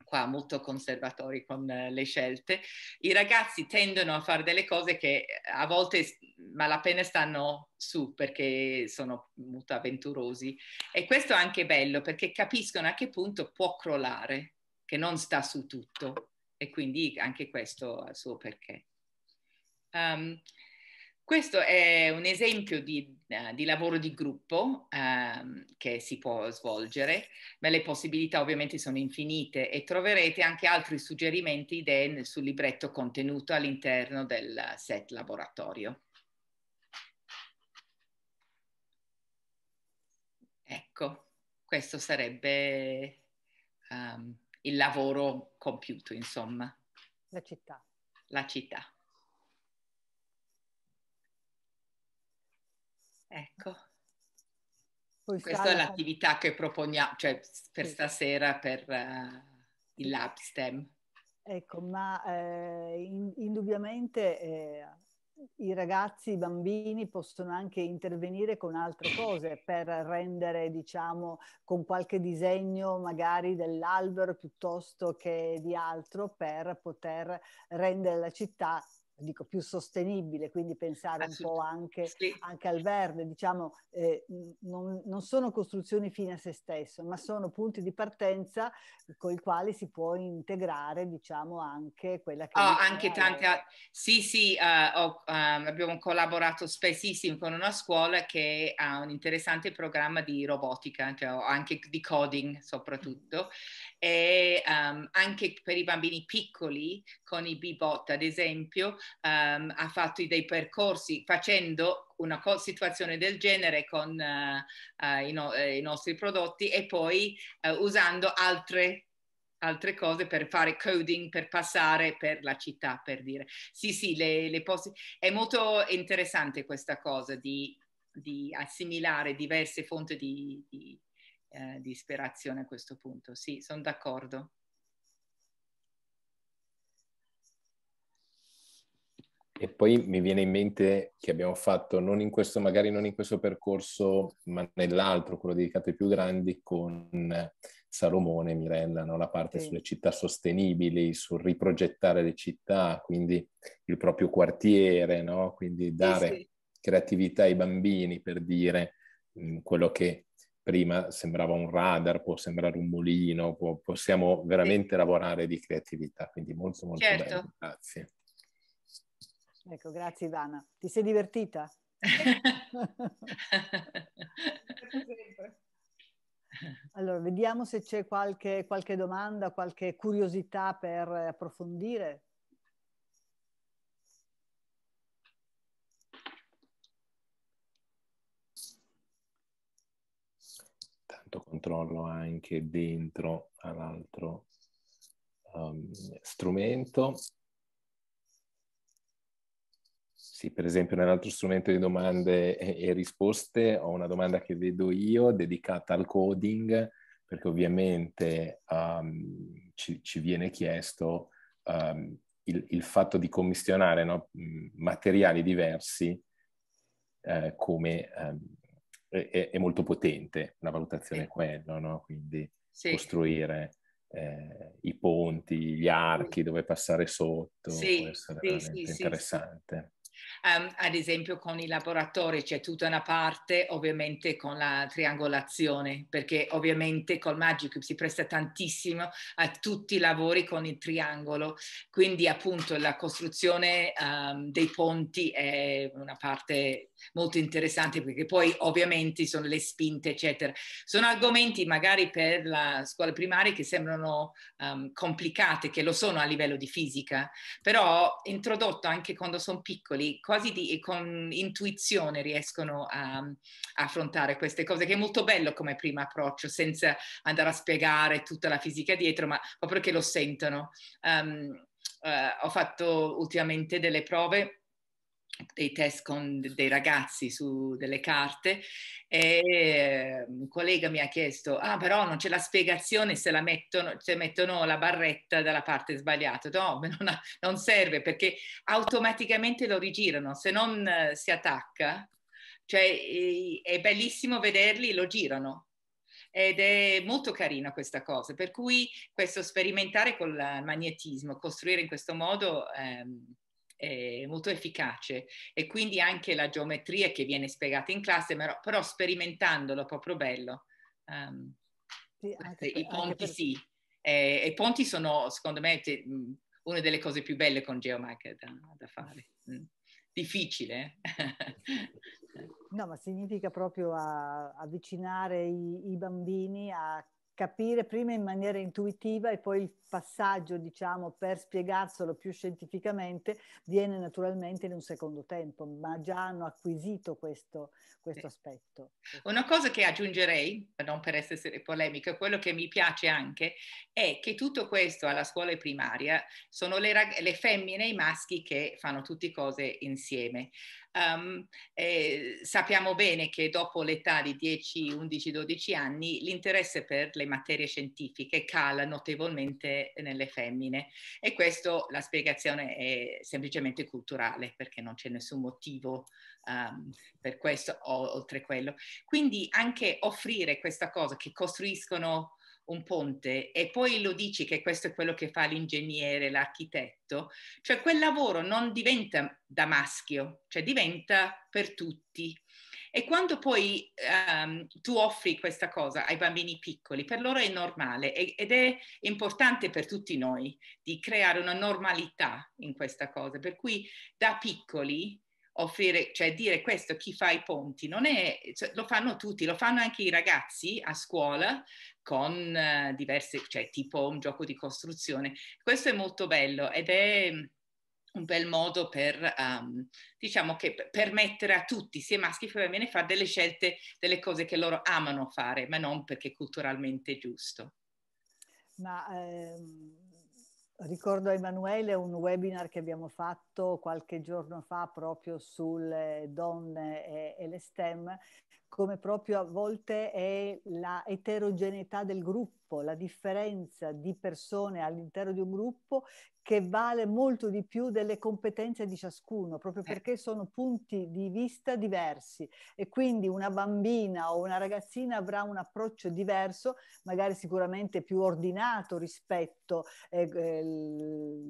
S4: qua molto conservatori con uh, le scelte. I ragazzi tendono a fare delle cose che eh, a volte malapena stanno su perché sono molto avventurosi. E questo è anche bello perché capiscono a che punto può crollare che non sta su tutto e quindi anche questo ha il suo perché. Um, questo è un esempio di, uh, di lavoro di gruppo um, che si può svolgere, ma le possibilità ovviamente sono infinite e troverete anche altri suggerimenti, idee sul libretto contenuto all'interno del set laboratorio. Ecco, questo sarebbe um, il lavoro compiuto, insomma. La città. La città. Ecco.
S3: Poi Questa è l'attività
S4: che proponiamo, cioè per sì. stasera, per uh, il LabSTEM.
S3: Ecco, ma eh, in, indubbiamente eh, i ragazzi, i bambini possono anche intervenire con altre cose per rendere, diciamo, con qualche disegno magari dell'albero piuttosto che di altro per poter rendere la città dico, più sostenibile, quindi pensare un po' anche, sì. anche al verde, diciamo, eh, non, non, sono costruzioni fine a se stesso, ma sono punti di partenza con i quali si può integrare, diciamo, anche quella che... Oh, anche
S4: tante... Sì, sì, uh, ho, um, abbiamo collaborato spessissimo con una scuola che ha un interessante programma di robotica, cioè anche di coding soprattutto, e um, anche per i bambini piccoli con i bebot, ad esempio, um, ha fatto dei percorsi facendo una situazione del genere con uh, uh, i, no eh, i, nostri prodotti e poi usando altre altre cose per fare coding, per passare per la città, per dire. Sì, sì, le, le è molto interessante questa cosa di, di assimilare diverse fonti di, di, eh, di ispirazione a questo punto. Sì, sono d'accordo.
S1: E poi mi viene in mente che abbiamo fatto, non in questo, magari non in questo percorso, ma nell'altro, quello dedicato ai più grandi, con eh, Salomone, Mirella, no? la parte sì. sulle città sostenibili, sul riprogettare le città, quindi il proprio quartiere, no? quindi dare sì, sì. creatività ai bambini per dire mh, mm, quello che prima sembrava un radar, può sembrare un mulino, può, possiamo veramente lavorare di creatività, quindi molto molto certo. bello, grazie.
S3: Ecco, grazie Ivana. Ti sei divertita? allora, vediamo se c'è qualche, qualche domanda, qualche curiosità per approfondire.
S1: Tanto controllo anche dentro all'altro um, strumento sì, per esempio nell'altro strumento di domande e, risposte ho una domanda che vedo io dedicata al coding, perché ovviamente um, ci, ci, viene chiesto um, il, il, fatto di commissionare no, mm, materiali diversi eh, come um, è, è, molto potente, una valutazione è quella, no? quindi sì. costruire eh, i ponti, gli archi dove passare sotto, sì, può essere sì, sì, interessante.
S4: Um, ad esempio con i laboratori c'è tutta una parte ovviamente con la triangolazione, perché ovviamente col Magic si presta tantissimo a tutti i lavori con il triangolo, quindi appunto la costruzione um, dei ponti è una parte molto interessanti perché poi ovviamente sono le spinte, eccetera. Sono argomenti magari per la scuola primaria che sembrano um, complicate, che lo sono a livello di fisica, però introdotto anche quando sono piccoli, quasi di, con intuizione riescono a, a affrontare queste cose, che è molto bello come primo approccio, senza andare a spiegare tutta la fisica dietro, ma proprio che lo sentono. Um, uh, ho fatto ultimamente delle prove dei test con dei ragazzi su delle carte e ehm, un collega mi ha chiesto ah però non c'è la spiegazione se la mettono, se mettono la barretta dalla parte sbagliata no non, ha, non serve perché automaticamente lo rigirano se non eh, si attacca cioè è bellissimo vederli lo girano ed è molto carina questa cosa per cui questo sperimentare con il magnetismo costruire in questo modo ehm, eh, molto efficace e quindi anche la geometria che viene spiegata in classe, però, però sperimentandolo proprio bello. Um, sì, queste, per, I ponti per... sì, eh, i ponti sono secondo me te, una delle cose più belle con Geomag da, da fare. Mm. Difficile. Eh?
S3: no, ma significa proprio a, avvicinare i, i bambini a capire prima in maniera intuitiva e poi il passaggio, diciamo, per spiegarselo più scientificamente viene naturalmente in un secondo tempo, ma già hanno acquisito questo, questo aspetto.
S4: Una cosa che aggiungerei, non per essere polemica, quello che mi piace anche è che tutto questo alla scuola primaria sono le, rag- le femmine e i maschi che fanno tutte cose insieme. Um, eh, sappiamo bene che dopo l'età di 10, 11, 12 anni l'interesse per le materie scientifiche cala notevolmente nelle femmine e questo la spiegazione è semplicemente culturale perché non c'è nessun motivo um, per questo o oltre quello. Quindi anche offrire questa cosa che costruiscono un ponte e poi lo dici che questo è quello che fa l'ingegnere, l'architetto, cioè quel lavoro non diventa da maschio, cioè diventa per tutti. E quando poi um, tu offri questa cosa ai bambini piccoli, per loro è normale ed è importante per tutti noi di creare una normalità in questa cosa, per cui da piccoli offrire, cioè dire questo chi fa i ponti, non è, cioè, lo fanno tutti, lo fanno anche i ragazzi a scuola con eh, diverse, cioè tipo un gioco di costruzione. Questo è molto bello ed è mm, un bel modo per, um, diciamo che permettere a tutti, sia maschi che femmine, fare delle scelte, delle cose che loro amano fare, ma non perché culturalmente è giusto.
S3: Ma ehm Ricordo a Emanuele un webinar che abbiamo fatto qualche giorno fa proprio sulle donne e, e le STEM, come proprio a volte è la eterogeneità del gruppo, la differenza di persone all'interno di un gruppo che vale molto di più delle competenze di ciascuno, proprio eh. perché sono punti di vista diversi e quindi una bambina o una ragazzina avrà un approccio diverso, magari sicuramente più ordinato rispetto eh, eh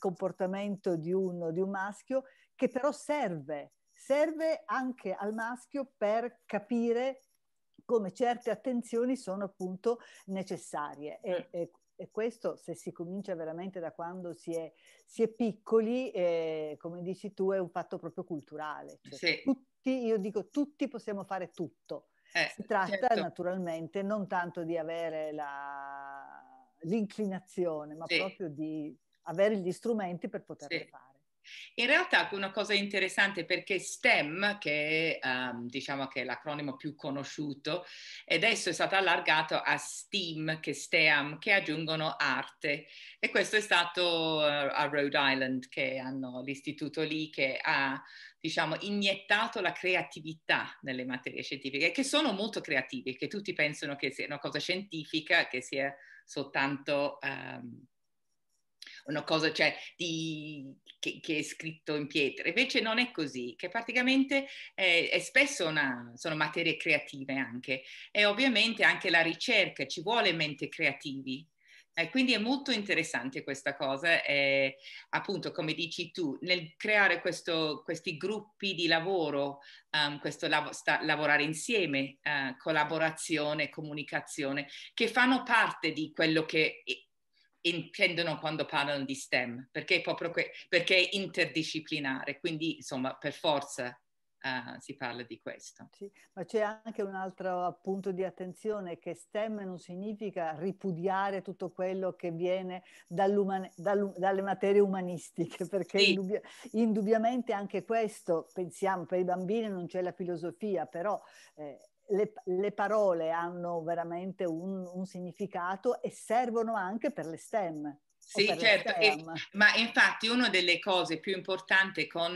S3: comportamento di, uno, di un maschio, che però serve serve anche al maschio per capire come certe attenzioni sono appunto necessarie. E, mm. e, e questo se si comincia veramente da quando si è, si è piccoli, eh, come dici tu, è un fatto proprio culturale. Cioè, sì. tutti, io dico tutti possiamo fare tutto. Eh, si tratta certo. naturalmente non tanto di avere la, l'inclinazione, ma sì. proprio di avere gli strumenti per poterlo sì.
S4: fare. In realtà una cosa interessante perché STEM, che um, diciamo che è l'acronimo più conosciuto, adesso è stato allargato a STEAM, che, STEAM, che aggiungono arte. E questo è stato uh, a Rhode Island, che hanno l'istituto lì che ha diciamo, iniettato la creatività nelle materie scientifiche, che sono molto creative, che tutti pensano che sia una cosa scientifica, che sia soltanto... Um, una cosa cioè, di, che, che, è scritto in pietra. Invece non è così, che praticamente è, eh, è spesso una, sono materie creative anche e ovviamente anche la ricerca ci vuole mente creativi. Eh, quindi è molto interessante questa cosa, eh, appunto come dici tu, nel creare questo, questi gruppi di lavoro, um, questo lav- sta, lavorare insieme, uh, collaborazione, comunicazione, che fanno parte di quello che intendono quando parlano di STEM, perché è, proprio que- perché è interdisciplinare, quindi insomma per forza Uh, si parla di questo. Sì,
S3: ma c'è anche un altro punto di attenzione che STEM non significa ripudiare tutto quello che viene dalle materie umanistiche, perché sì. indubbi- indubbiamente anche questo, pensiamo, per i bambini non c'è la filosofia, però eh, le, le parole hanno veramente un, un, significato e servono anche per le STEM. Sì, certo, e,
S4: ma infatti una delle cose più importanti con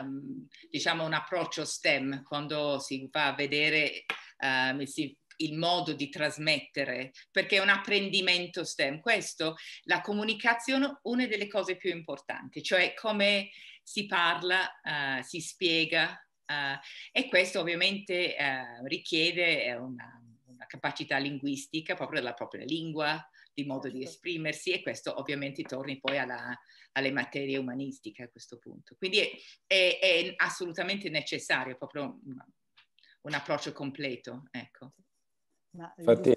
S4: um, diciamo un approccio STEM, quando si va a vedere um, si il modo di trasmettere, perché è un apprendimento STEM. Questo, la comunicazione, una delle cose più importanti, cioè come si parla, uh, si spiega, eh, e questo ovviamente eh, richiede eh, una, una, capacità linguistica proprio della propria lingua, di modo di certo. esprimersi e questo ovviamente torni poi alla, alle materie umanistiche a questo punto. Quindi è, è, è assolutamente necessario proprio un, un approccio completo. Ecco.
S3: Ma Infatti,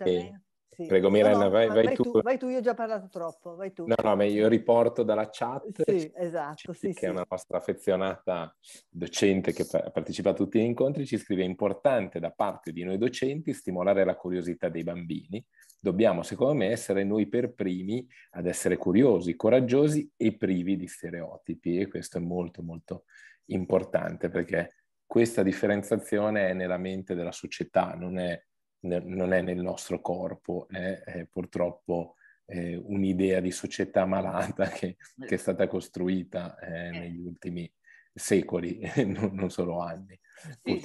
S1: sì. Prego Mirella, no, no, vai, vai, vai, tu. tu. Vai
S3: tu, io ho già parlato troppo, vai tu. No,
S1: no, ma io riporto dalla chat, sì, esatto, sì, cioè, che è una nostra affezionata docente che partecipa a tutti gli incontri, ci scrive, è importante da parte di noi docenti stimolare la curiosità dei bambini, dobbiamo secondo me essere noi per primi ad essere curiosi, coraggiosi e privi di stereotipi e questo è molto molto importante perché questa differenziazione è nella mente della società, non è non è nel nostro corpo, è, è purtroppo è un'idea di società malata che, che è stata costruita eh, eh. negli ultimi secoli, non, non solo anni.
S3: Sì,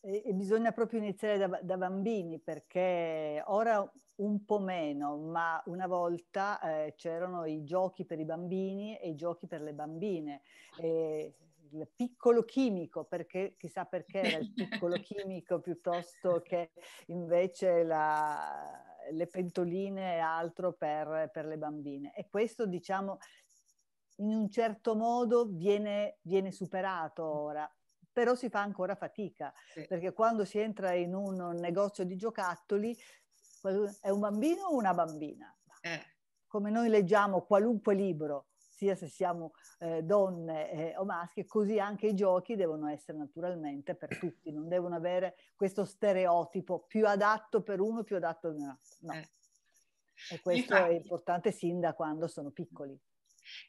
S3: e, e bisogna proprio iniziare da, da, bambini perché ora un po' meno, ma una volta eh, c'erano i giochi per i bambini e i giochi per le bambine. E il piccolo chimico, perché chissà perché era il piccolo chimico piuttosto che invece la, le pentoline e altro per, per, le bambine. E questo, diciamo, in un certo modo viene, viene superato ora però si fa ancora fatica, sì. perché quando si entra in un negozio di giocattoli, è un bambino o una bambina? Eh. Come noi leggiamo qualunque libro, sia se siamo eh, donne eh, o maschi, così anche i giochi devono essere naturalmente per tutti, non devono avere questo stereotipo più adatto per uno, più adatto per un altro. No. Eh. E questo Infatti. è importante sin da quando sono piccoli.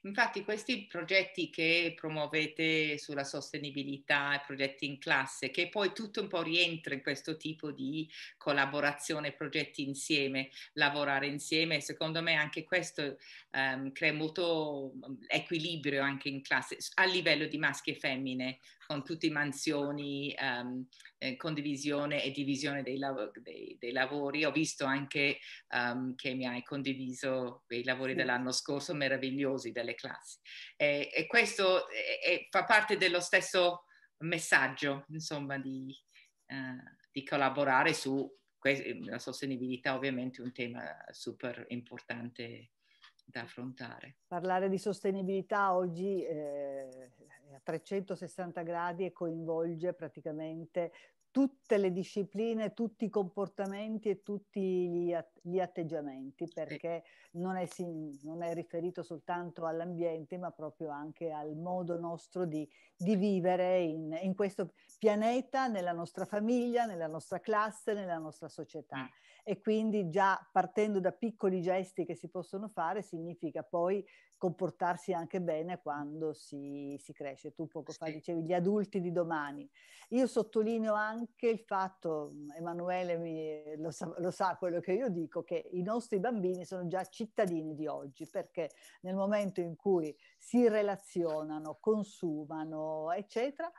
S4: Infatti questi progetti che promuovete sulla sostenibilità, progetti in classe, che poi tutto un po' rientra in questo tipo di collaborazione, progetti insieme, lavorare insieme, secondo me anche questo um, crea molto mm, equilibrio anche in classe a livello di maschi e femmine, con tutte le mansioni, um, eh, condivisione e divisione dei, lav- dei, dei, lavori. Ho visto anche um, che mi hai condiviso i lavori sì. dell'anno scorso meravigliosi delle classi. E, e questo è, è, fa parte dello stesso messaggio, insomma, di, uh, di collaborare su que- la sostenibilità, ovviamente un tema super importante da affrontare.
S3: Parlare di sostenibilità oggi eh, a 360 gradi e coinvolge praticamente tutte le discipline, tutti i comportamenti e tutti gli, at- gli atteggiamenti, perché non è, non è, riferito soltanto all'ambiente, ma proprio anche al modo nostro di, di vivere in, in, questo pianeta, nella nostra famiglia, nella nostra classe, nella nostra società. Mm e quindi già partendo da piccoli gesti che si possono fare significa poi comportarsi anche bene quando si, si cresce. Tu poco fa dicevi gli adulti di domani. Io sottolineo anche il fatto, Emanuele mi, lo, sa, lo sa quello che io dico, che i nostri bambini sono già cittadini di oggi perché nel momento in cui si relazionano, consumano, eccetera,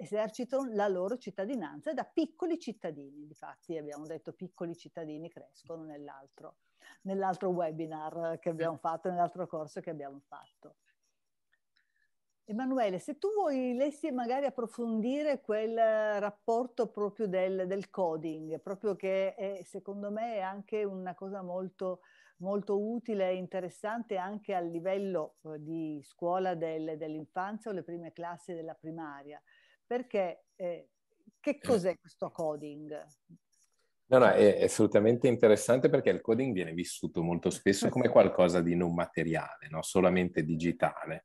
S3: esercitano la loro cittadinanza da piccoli cittadini, difatti abbiamo detto piccoli cittadini crescono nell'altro, nell'altro webinar che abbiamo fatto, nell'altro corso che abbiamo fatto. Emanuele, se tu volessi magari approfondire quel rapporto proprio del, del coding, proprio che è, secondo me è anche una cosa molto, molto utile e interessante anche a livello eh, di scuola del, dell'infanzia o le prime classi della primaria, perché eh, che cos'è questo coding?
S1: No, no, è, è, assolutamente interessante perché il coding viene vissuto molto spesso come qualcosa di non materiale, no? solamente digitale.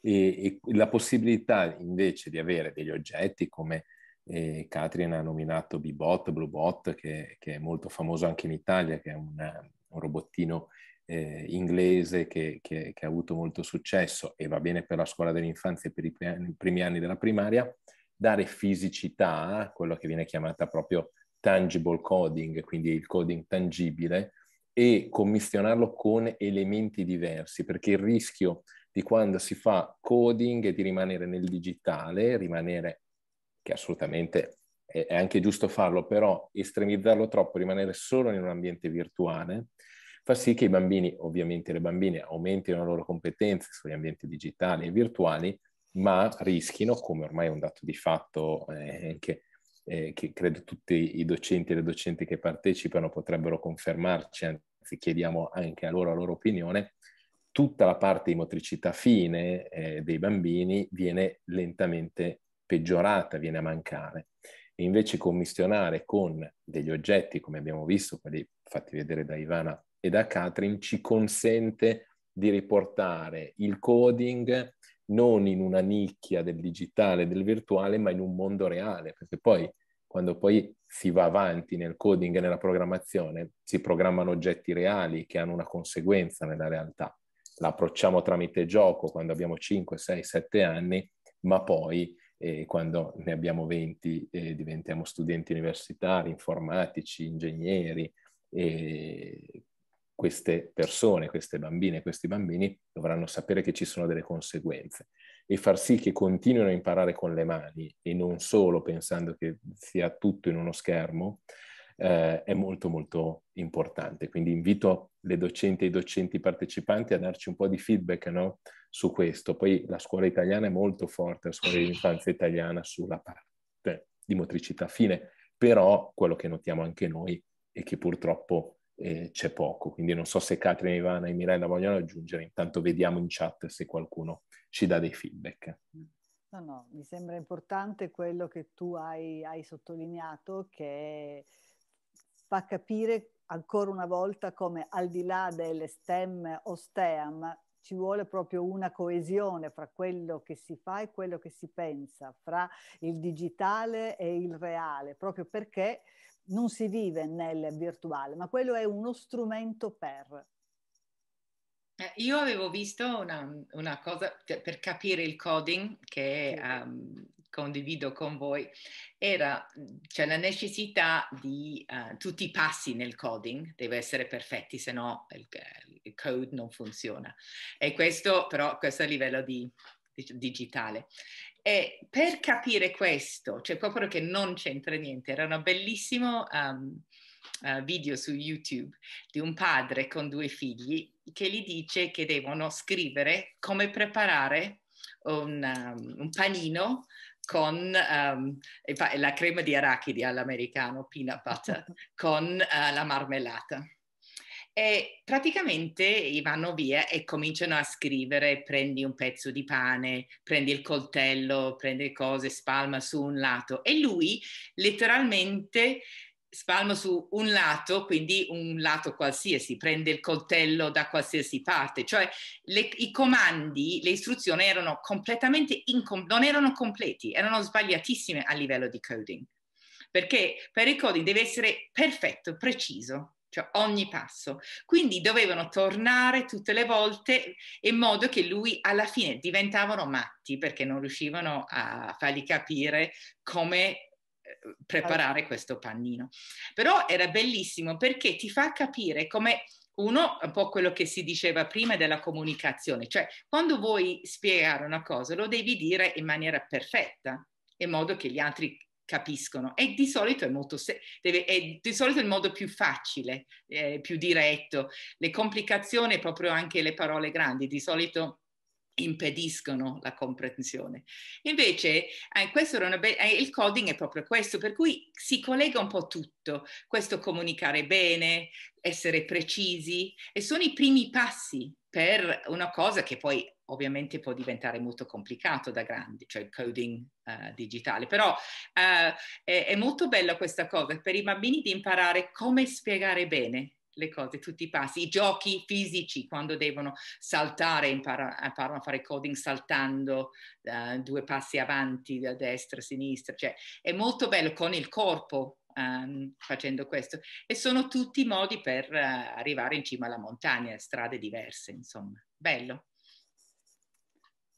S1: E, e, la possibilità invece di avere degli oggetti come eh, Katrin ha nominato Bebot, Bluebot, che, che, è molto famoso anche in Italia, che è una, un robottino eh, inglese che, che, che, ha avuto molto successo e va bene per la scuola dell'infanzia e per i primi anni della primaria, dare fisicità, quello che viene chiamata proprio tangible coding, quindi il coding tangibile, e commissionarlo con elementi diversi, perché il rischio di quando si fa coding è di rimanere nel digitale, rimanere, che assolutamente è anche giusto farlo, però estremizzarlo troppo, rimanere solo in un ambiente virtuale, fa sì che i bambini, ovviamente le bambine, aumentino le loro competenze sugli ambienti digitali e virtuali, ma rischino, come ormai è un dato di fatto eh, che, eh, che, credo tutti i docenti e le docenti che partecipano potrebbero confermarci, anzi chiediamo anche a loro la loro opinione, tutta la parte di motricità fine eh, dei bambini viene lentamente peggiorata, viene a mancare. E invece commissionare con degli oggetti, come abbiamo visto, quelli fatti vedere da Ivana e da Katrin, ci consente di riportare il coding non in una nicchia del digitale, del virtuale, ma in un mondo reale, perché poi quando poi si va avanti nel coding e nella programmazione, si programmano oggetti reali che hanno una conseguenza nella realtà. La approcciamo tramite gioco quando abbiamo 5, 6, 7 anni, ma poi eh, quando ne abbiamo 20 eh, diventiamo studenti universitari, informatici, ingegneri, eh, queste persone, queste bambine, questi bambini dovranno sapere che ci sono delle conseguenze e far sì che continuino a imparare con le mani e non solo pensando che sia tutto in uno schermo, eh, è molto molto importante. Quindi invito le docenti e i docenti partecipanti a darci un po' di feedback no? su questo. Poi la scuola italiana è molto forte, la scuola dell'infanzia italiana sulla parte di motricità fine, però quello che notiamo anche noi è che purtroppo eh, c'è poco. Quindi non so se Catherine, Ivana e Miranda vogliono aggiungere, intanto vediamo in chat se qualcuno ci dà dei feedback.
S3: No, no, mi sembra importante quello che tu hai, hai sottolineato, che fa capire ancora una volta come al di là delle STEM o STEAM ci vuole proprio una coesione fra quello che si fa e quello che si pensa, fra il digitale e il reale, proprio perché non si vive nel virtuale, ma quello è uno strumento per.
S4: Eh, io avevo visto una, una, cosa per capire il coding che sì. um, condivido con voi, era cioè, la necessità di uh, tutti i passi nel coding, deve essere perfetti, se no il, il code non funziona. E questo però questo a livello di digitale. E per capire questo, cioè proprio che non c'entra niente, era un bellissimo um, uh, video su YouTube di un padre con due figli che gli dice che devono scrivere come preparare un, um, un panino con um, la crema di arachidi all'americano, peanut butter, con uh, la marmellata. E praticamente vanno via e cominciano a scrivere, prendi un pezzo di pane, prendi il coltello, prendi cose, spalma su un lato. E lui letteralmente spalma su un lato, quindi un lato qualsiasi, prende il coltello da qualsiasi parte. Cioè le, i comandi, le istruzioni erano completamente, incom- non erano completi, erano sbagliatissime a livello di coding. Perché per il coding deve essere perfetto, preciso, cioè ogni passo. Quindi dovevano tornare tutte le volte in modo che lui alla fine diventavano matti perché non riuscivano a fargli capire come eh, preparare questo pannino. Però era bellissimo perché ti fa capire come uno, un po' quello che si diceva prima della comunicazione, cioè quando vuoi spiegare una cosa lo devi dire in maniera perfetta, in modo che gli altri capiscono. E di solito è, molto se- deve, è di solito il modo più facile, eh, più diretto. Le complicazioni, proprio anche le parole grandi, di solito impediscono la comprensione. Invece eh, be- eh, il coding è proprio questo, per cui si collega un po' tutto, questo comunicare bene, essere precisi e sono i primi passi per una cosa che poi ovviamente può diventare molto complicato da grandi, cioè il coding uh, digitale, però uh, è, è, molto bella questa cosa per i bambini di imparare come spiegare bene le cose, tutti i passi, i giochi fisici quando devono saltare, imparano, imparano eh, a fare coding saltando uh, due passi avanti, da destra a sinistra, cioè è molto bello con il corpo Um, facendo questo. E sono tutti modi per uh, arrivare in cima alla montagna, strade diverse, insomma. Bello.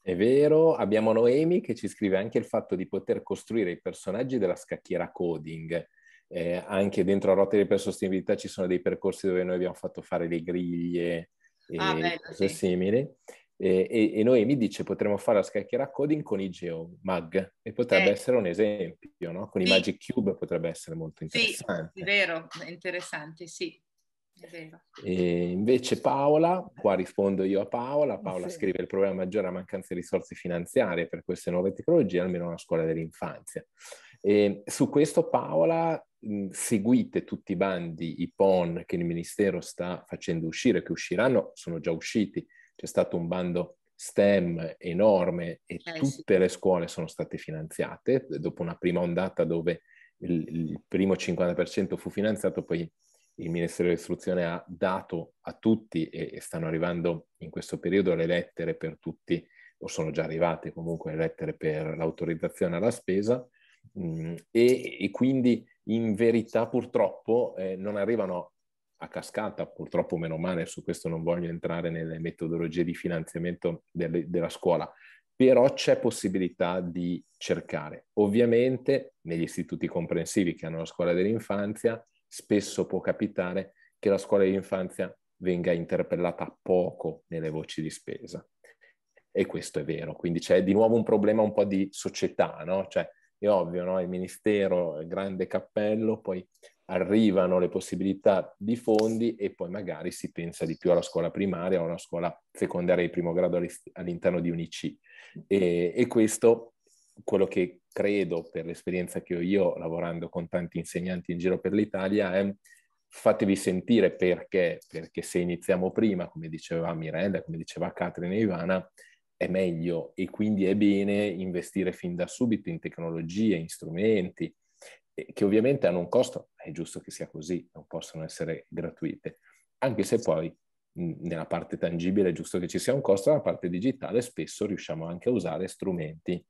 S1: È vero, abbiamo Noemi che ci scrive anche il fatto di poter costruire i personaggi della scacchiera coding. Eh, anche dentro a Rotary per Sostenibilità ci sono dei percorsi dove noi abbiamo fatto fare le griglie e ah, bello, cose sì. simili. E, e, e, Noemi dice potremmo fare la scacchiera coding con i GeoMag e potrebbe eh. essere un esempio, no? Con sì. i Magic Cube potrebbe essere molto interessante.
S4: Sì, è vero, interessante, sì. Esatto.
S1: E invece Paola, qua rispondo io a Paola, Paola sì. scrive il problema maggiore è la mancanza di risorse finanziarie per queste nuove tecnologie, almeno alla scuola dell'infanzia. E su questo Paola seguite tutti i bandi, i PON che il Ministero sta facendo uscire, che usciranno, sono già usciti, c'è stato un bando STEM enorme e eh, tutte sì. le scuole sono state finanziate dopo una prima ondata dove il, il primo 50% fu finanziato, poi il Ministero dell'Istruzione ha dato a tutti e, e stanno arrivando in questo periodo le lettere per tutti, o sono già arrivate comunque le lettere per l'autorizzazione alla spesa, mh, mm, e, e, quindi in verità purtroppo eh, non arrivano a cascata, purtroppo meno male, su questo non voglio entrare nelle metodologie di finanziamento delle, della scuola, però c'è possibilità di cercare. Ovviamente negli istituti comprensivi che hanno la scuola dell'infanzia spesso può capitare che la scuola di infanzia venga interpellata poco nelle voci di spesa. E questo è vero, quindi c'è di nuovo un problema un po' di società, no? Cioè, è ovvio, no? il ministero, il grande cappello, poi arrivano le possibilità di fondi e poi magari si pensa di più alla scuola primaria o alla scuola secondaria di primo grado all'interno di un IC. E, e questo quello che credo per l'esperienza che ho io lavorando con tanti insegnanti in giro per l'Italia è fatevi sentire perché, perché se iniziamo prima, come diceva Mirella, come diceva Catherine e Ivana, è meglio e quindi è bene investire fin da subito in tecnologie, in strumenti, che ovviamente hanno un costo, è giusto che sia così, non possono essere gratuite, anche se poi nella parte tangibile è giusto che ci sia un costo, nella parte digitale spesso riusciamo anche a usare strumenti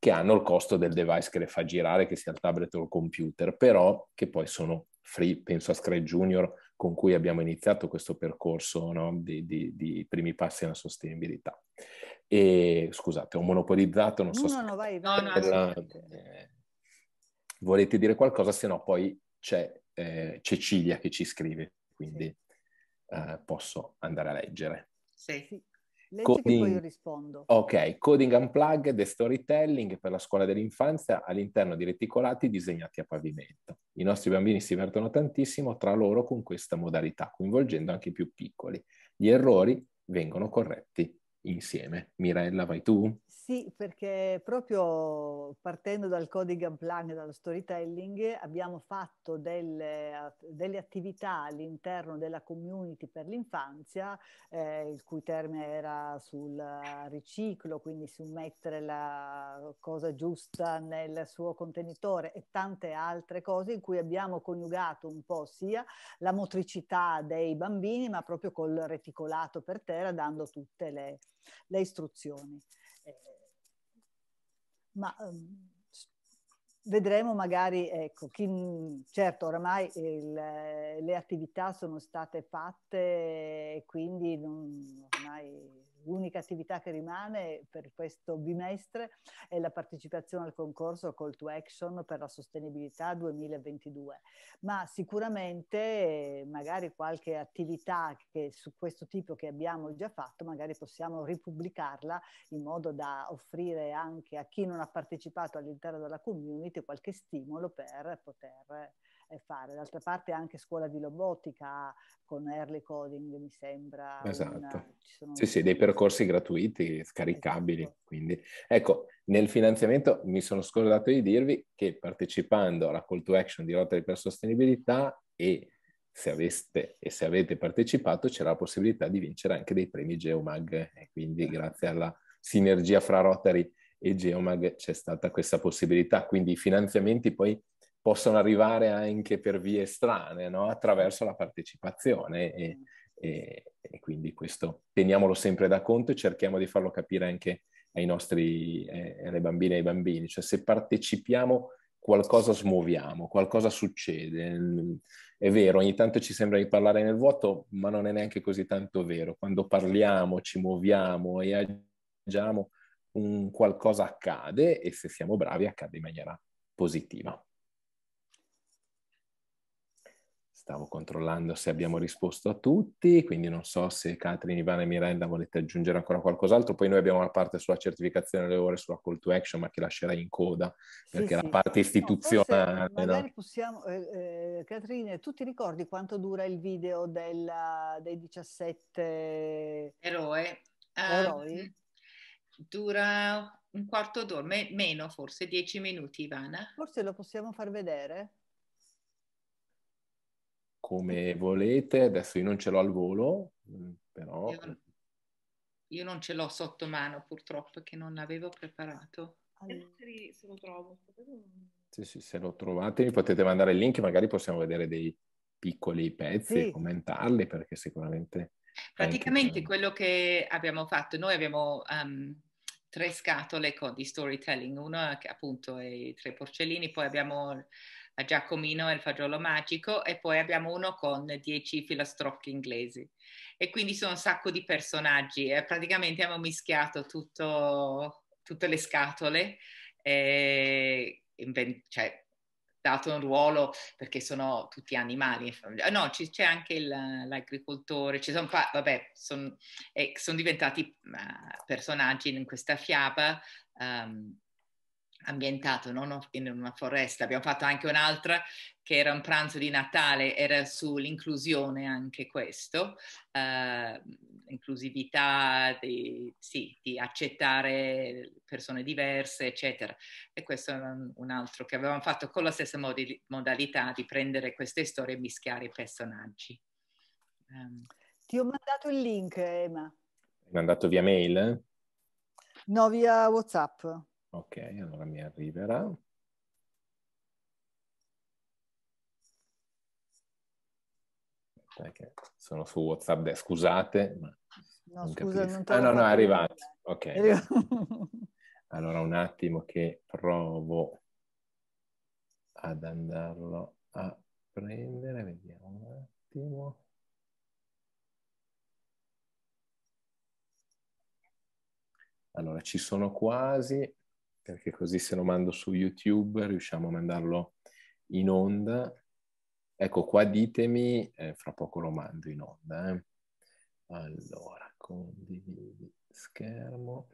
S1: che hanno il costo del device che le fa girare, che sia il tablet o il computer, però che poi sono free, penso a Scred Junior con cui abbiamo iniziato questo percorso no, di, di, di, primi passi nella sostenibilità. E, scusate, ho monopolizzato, non so no, se... No,
S3: vai, vai. No,
S1: no, eh, volete dire qualcosa, se no poi c'è eh, Cecilia che ci scrive, quindi sì. eh, posso andare a leggere. Sì, Sì. Leggi coding... che poi
S3: rispondo. Ok,
S1: Coding Unplugged e Storytelling per la scuola dell'infanzia all'interno di reticolati disegnati a pavimento. I nostri bambini si divertono tantissimo tra loro con questa modalità, coinvolgendo anche i più piccoli. Gli errori vengono corretti insieme. Mirella, vai tu?
S3: Sì, perché proprio partendo dal coding and plan e dallo storytelling abbiamo fatto delle, delle attività all'interno della community per l'infanzia, eh, il cui termine era sul riciclo, quindi su mettere la cosa giusta nel suo contenitore e tante altre cose in cui abbiamo coniugato un po' sia la motricità dei bambini, ma proprio col reticolato per terra, dando tutte le, le istruzioni. Eh, ma um, vedremo magari, ecco, chi, certo oramai il, le attività sono state fatte e quindi non, ormai l'unica attività che rimane per questo bimestre è la partecipazione al concorso Call to Action per la sostenibilità 2022. Ma sicuramente eh, magari qualche attività che su questo tipo che abbiamo già fatto, magari possiamo ripubblicarla in modo da offrire anche a chi non ha partecipato all'interno della community qualche stimolo per poter fare. D'altra parte anche scuola di robotica con early coding, mi sembra. Esatto. Una, sono... Sì,
S1: sì, dei percorsi gratuiti, scaricabili. Esatto. Quindi, ecco, nel finanziamento mi sono scordato di dirvi che partecipando alla call to action di Rotary per Sostenibilità e se aveste e se avete partecipato c'era la possibilità di vincere anche dei premi Geomag e quindi certo. grazie alla sinergia fra Rotary e Geomag c'è stata questa possibilità quindi i finanziamenti poi possono arrivare anche per vie strane, no? attraverso la partecipazione. E, mm. e, e, quindi questo teniamolo sempre da conto e cerchiamo di farlo capire anche ai nostri, eh, alle bambine e ai bambini. Cioè se partecipiamo qualcosa smuoviamo, qualcosa succede. È vero, ogni tanto ci sembra di parlare nel vuoto, ma non è neanche così tanto vero. Quando parliamo, ci muoviamo e agiamo, un qualcosa accade e se siamo bravi accade in maniera positiva. Stavo controllando se abbiamo risposto a tutti, quindi non so se Catherine, Ivana e Miranda volete aggiungere ancora qualcos'altro. Poi noi abbiamo la parte sulla certificazione delle ore, sulla call to action, ma che lascerai in coda, perché sì, la sì. parte istituzionale... No, no?
S3: possiamo, eh, eh, Catherine, tu ti ricordi quanto dura il video della, dei 17... Eroe. Eroi?
S4: Uh, dura un quarto d'ora, me- meno forse, dieci minuti, Ivana. Forse lo possiamo far vedere?
S1: come volete, adesso io non ce l'ho al volo,
S4: mm, però... Io, non ce l'ho sotto mano purtroppo che non l'avevo preparato.
S2: Se lo trovo.
S1: Sì, sì, se lo trovate mi potete mandare il link, magari possiamo vedere dei piccoli pezzi sì. e commentarli perché sicuramente...
S4: Praticamente anche... quello che abbiamo fatto, noi abbiamo um, tre scatole di storytelling, una che appunto è i tre porcellini, poi abbiamo a Giacomino e il fagiolo magico e poi abbiamo uno con dieci filastrocchi inglesi. E quindi sono un sacco di personaggi, eh, praticamente abbiamo mischiato tutto, tutte le scatole, eh, invent- cioè, dato un ruolo perché sono tutti animali. No, c- c'è anche il, l'agricoltore, ci sono, pa- vabbè, sono eh, son diventati uh, personaggi in questa fiaba. Um, ambientato no? in una foresta. Abbiamo fatto anche un'altra che era un pranzo di Natale, era sull'inclusione anche questo, eh, inclusività, di, sì, di accettare persone diverse, eccetera. E questo è un altro che avevamo fatto con la stessa modi, modalità di prendere queste storie e mischiare i personaggi.
S3: Um. Ti ho mandato il link, Emma. Hai
S1: mandato via mail?
S3: No, via WhatsApp.
S1: Ok, allora mi arriverà. Perché sono su WhatsApp, scusate. Ma no, non
S3: scusa, capisco. non ah, no, no, è
S1: arrivato. Ok. allora un attimo che provo ad andarlo a prendere, vediamo
S4: un attimo.
S1: Allora, ci sono quasi, perché così se lo mando su YouTube riusciamo a mandarlo in onda. Ecco qua ditemi, eh, fra poco lo mando in onda. Eh. Allora, condividi schermo,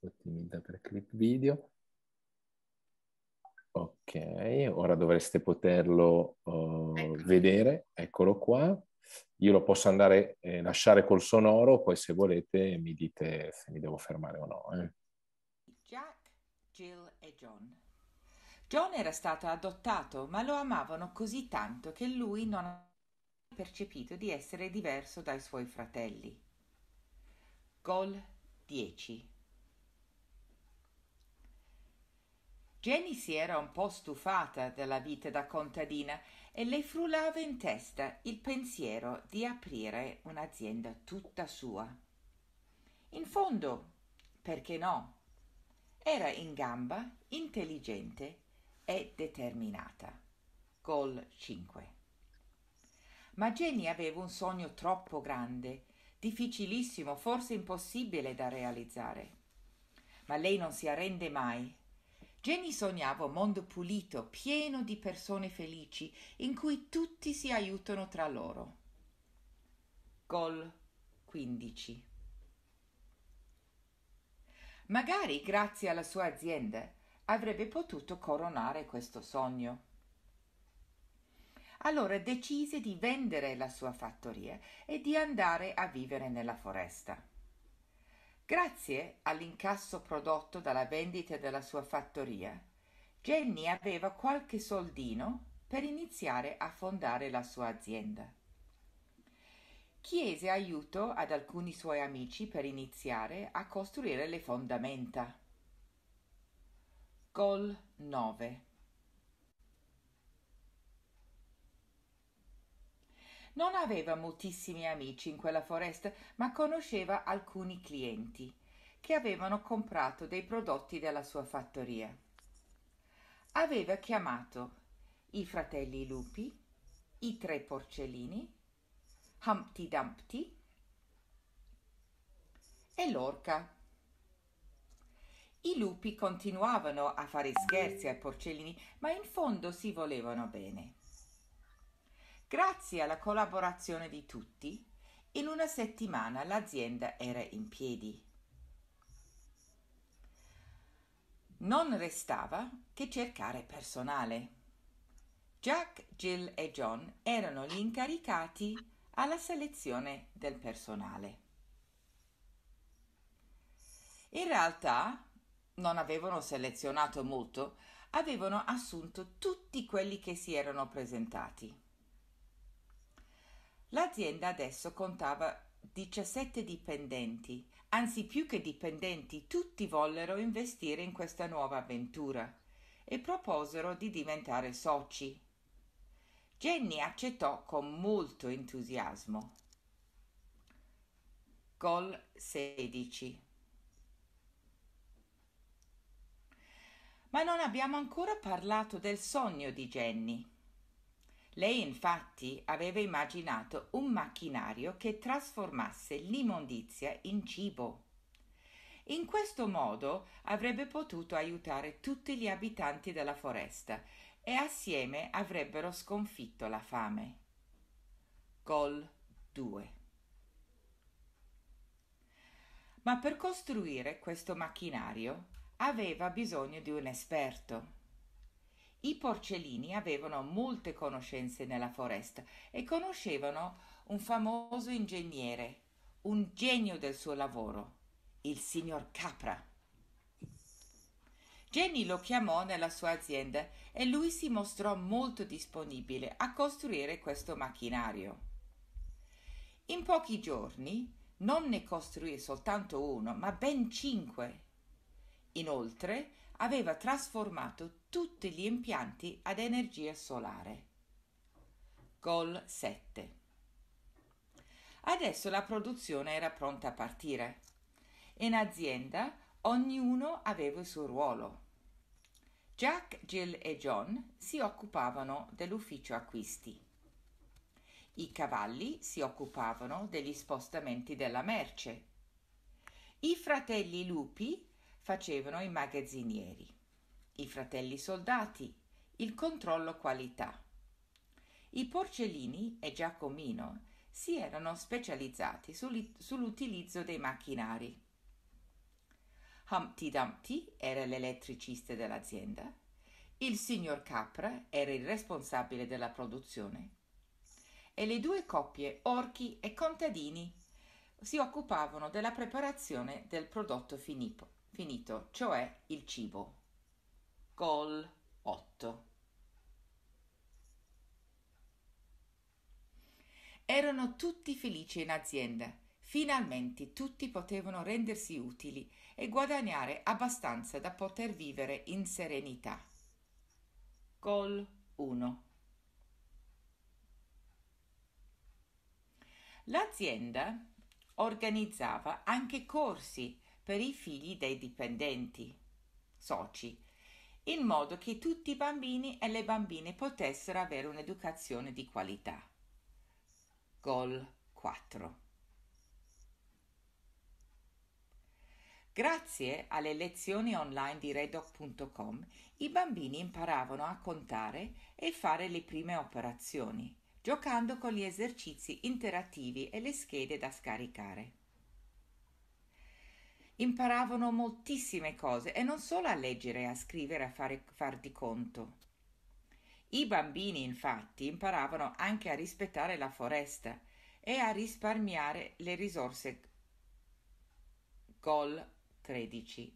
S1: ottimizza per clip video. Ok, ora dovreste poterlo uh, vedere, eccolo qua. Io lo posso andare eh, lasciare col sonoro, poi se volete mi dite se mi devo fermare o no. Eh.
S4: Jill e John. John era stato adottato, ma lo amavano così tanto che lui non ha percepito di essere diverso dai suoi fratelli. Gol 10 Jenny si era un po' stufata della vita da contadina e le frullava in testa il pensiero di aprire un'azienda tutta sua. In fondo, perché no? Era in gamba, intelligente e determinata. Gol 5. Ma Jenny aveva un sogno troppo grande, difficilissimo, forse impossibile da realizzare. Ma lei non si arrende mai. Jenny sognava un mondo pulito, pieno di persone felici, in cui tutti si aiutano tra loro. Gol 15. Magari grazie alla sua azienda avrebbe potuto coronare questo sogno. Allora decise di vendere la sua fattoria e di andare a vivere nella foresta. Grazie all'incasso prodotto dalla vendita della sua fattoria, Jenny aveva qualche soldino per iniziare a fondare la sua azienda chiese aiuto ad alcuni suoi amici per iniziare a costruire le fondamenta. Gol 9 Non aveva moltissimi amici in quella foresta, ma conosceva alcuni clienti che avevano comprato dei prodotti della sua fattoria. Aveva chiamato i fratelli lupi, i tre porcellini Humpty Dumpty e l'orca. I lupi continuavano a fare scherzi ai porcellini, ma in fondo si volevano bene. Grazie alla collaborazione di tutti, in una settimana l'azienda era in piedi. Non restava che cercare personale. Jack, Jill e John erano gli incaricati alla selezione del personale. In realtà non avevano selezionato molto, avevano assunto tutti quelli che si erano presentati. L'azienda adesso contava 17 dipendenti, anzi più che dipendenti, tutti vollero investire in questa nuova avventura e proposero di diventare soci Jenny accettò con molto entusiasmo. Gol 16. Ma non abbiamo ancora parlato del sogno di Jenny. Lei infatti aveva immaginato un macchinario che trasformasse l'immondizia in cibo. In questo modo avrebbe potuto aiutare tutti gli abitanti della foresta e assieme avrebbero sconfitto la fame. Gol 2. Ma per costruire questo macchinario aveva bisogno di un esperto. I porcellini avevano molte conoscenze nella foresta e conoscevano un famoso ingegnere, un genio del suo lavoro, il signor Capra. Jenny lo chiamò nella sua azienda e lui si mostrò molto disponibile a costruire questo macchinario. In pochi giorni non ne costruì soltanto uno, ma ben cinque. Inoltre aveva trasformato tutti gli impianti ad energia solare. Gol 7. Adesso la produzione era pronta a partire. In azienda ognuno aveva il suo ruolo. Jack, Jill e John si occupavano dell'ufficio acquisti. I cavalli si occupavano degli spostamenti della merce. I fratelli lupi facevano i magazzinieri. I fratelli soldati il controllo qualità. I porcellini e Giacomino si erano specializzati sull'utilizzo dei macchinari. Humpty Dumpty era l'elettricista dell'azienda, il signor Capra era il responsabile della produzione e le due coppie, orchi e contadini, si occupavano della preparazione del prodotto finito, finito cioè il cibo. Gol 8 Erano tutti felici in azienda. Finalmente tutti potevano rendersi utili e guadagnare abbastanza da poter vivere in serenità. Gol 1. L'azienda organizzava anche corsi per i figli dei dipendenti, soci, in modo che tutti i bambini e le bambine potessero avere un'educazione di qualità. Gol 4. Grazie alle lezioni online di redoc.com i bambini imparavano a contare e fare le prime operazioni, giocando con gli esercizi interattivi e le schede da scaricare. Imparavano moltissime cose e non solo a leggere, a scrivere, a fare, far di conto. I bambini infatti imparavano anche a rispettare la foresta e a risparmiare le risorse gol 13.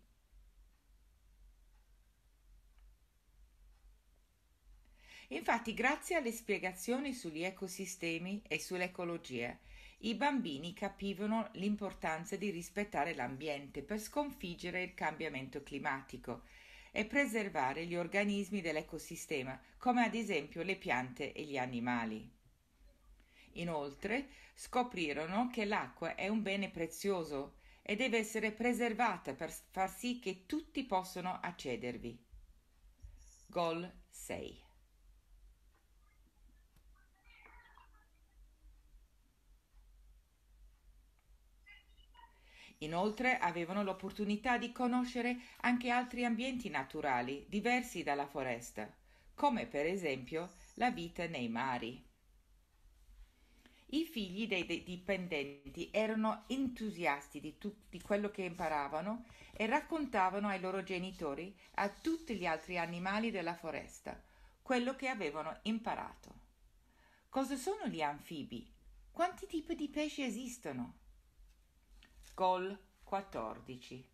S4: Infatti, grazie alle spiegazioni sugli ecosistemi e sull'ecologia, i bambini capivano l'importanza di rispettare l'ambiente per sconfiggere il cambiamento climatico e preservare gli organismi dell'ecosistema, come ad esempio le piante e gli animali. Inoltre scoprirono che l'acqua è un bene prezioso e deve essere preservata per far sì che tutti possano accedervi. Gol 6. Inoltre avevano l'opportunità di conoscere anche altri ambienti naturali diversi dalla foresta, come per esempio la vita nei mari. I figli dei, dei dipendenti erano entusiasti di, tu, di quello che imparavano e raccontavano ai loro genitori, a tutti gli altri animali della foresta, quello che avevano imparato. Cosa sono gli anfibi? Quanti tipi di pesci esistono? Gol 14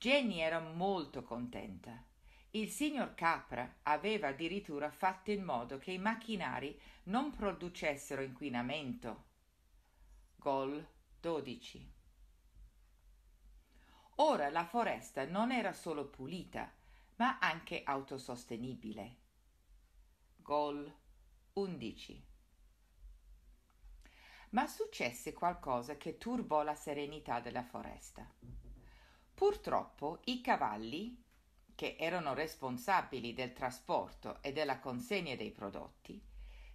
S4: Jenny era molto contenta. Il signor Capra aveva addirittura fatto in modo che i macchinari non producessero inquinamento. Gol 12. Ora la foresta non era solo pulita, ma anche autosostenibile. Gol 11. Ma successe qualcosa che turbò la serenità della foresta. Purtroppo i cavalli, che erano responsabili del trasporto e della consegna dei prodotti,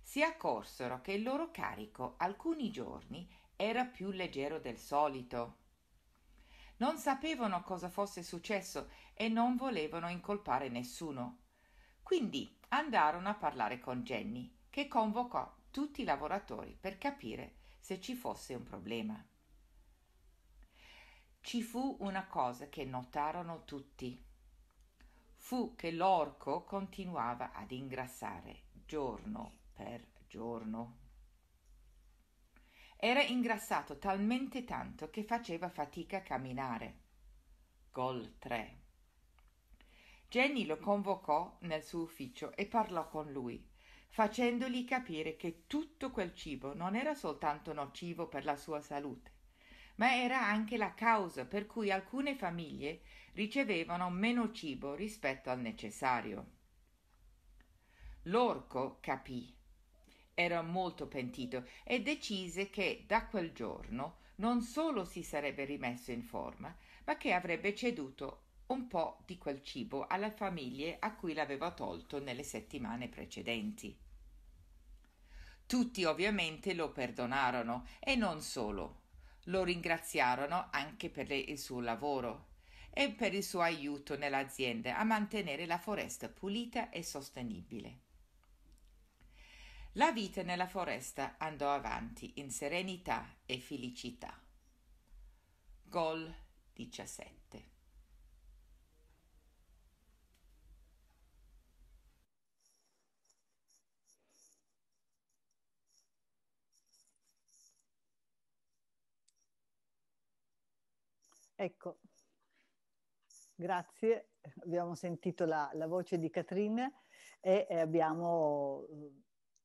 S4: si accorsero che il loro carico alcuni giorni era più leggero del solito. Non sapevano cosa fosse successo e non volevano incolpare nessuno. Quindi andarono a parlare con Jenny, che convocò tutti i lavoratori per capire se ci fosse un problema. Ci fu una cosa che notarono tutti. Fu che l'orco continuava ad ingrassare giorno per giorno. Era ingrassato talmente tanto che faceva fatica a camminare. Gol 3. Jenny lo convocò nel suo ufficio e parlò con lui, facendogli capire che tutto quel cibo non era soltanto nocivo per la sua salute, ma era anche la causa per cui alcune famiglie ricevevano meno cibo rispetto al necessario. L'orco capì. Era molto pentito e decise che da quel giorno non solo si sarebbe rimesso in forma, ma che avrebbe ceduto un po' di quel cibo alle famiglie a cui l'aveva tolto nelle settimane precedenti. Tutti ovviamente lo perdonarono e non solo. Lo ringraziarono anche per il suo lavoro e per il suo aiuto nell'azienda a mantenere la foresta pulita e sostenibile. La vita nella foresta andò avanti in serenità e felicità. Gol 17
S3: Ecco, grazie. Abbiamo sentito la, la voce di Catrine e, abbiamo...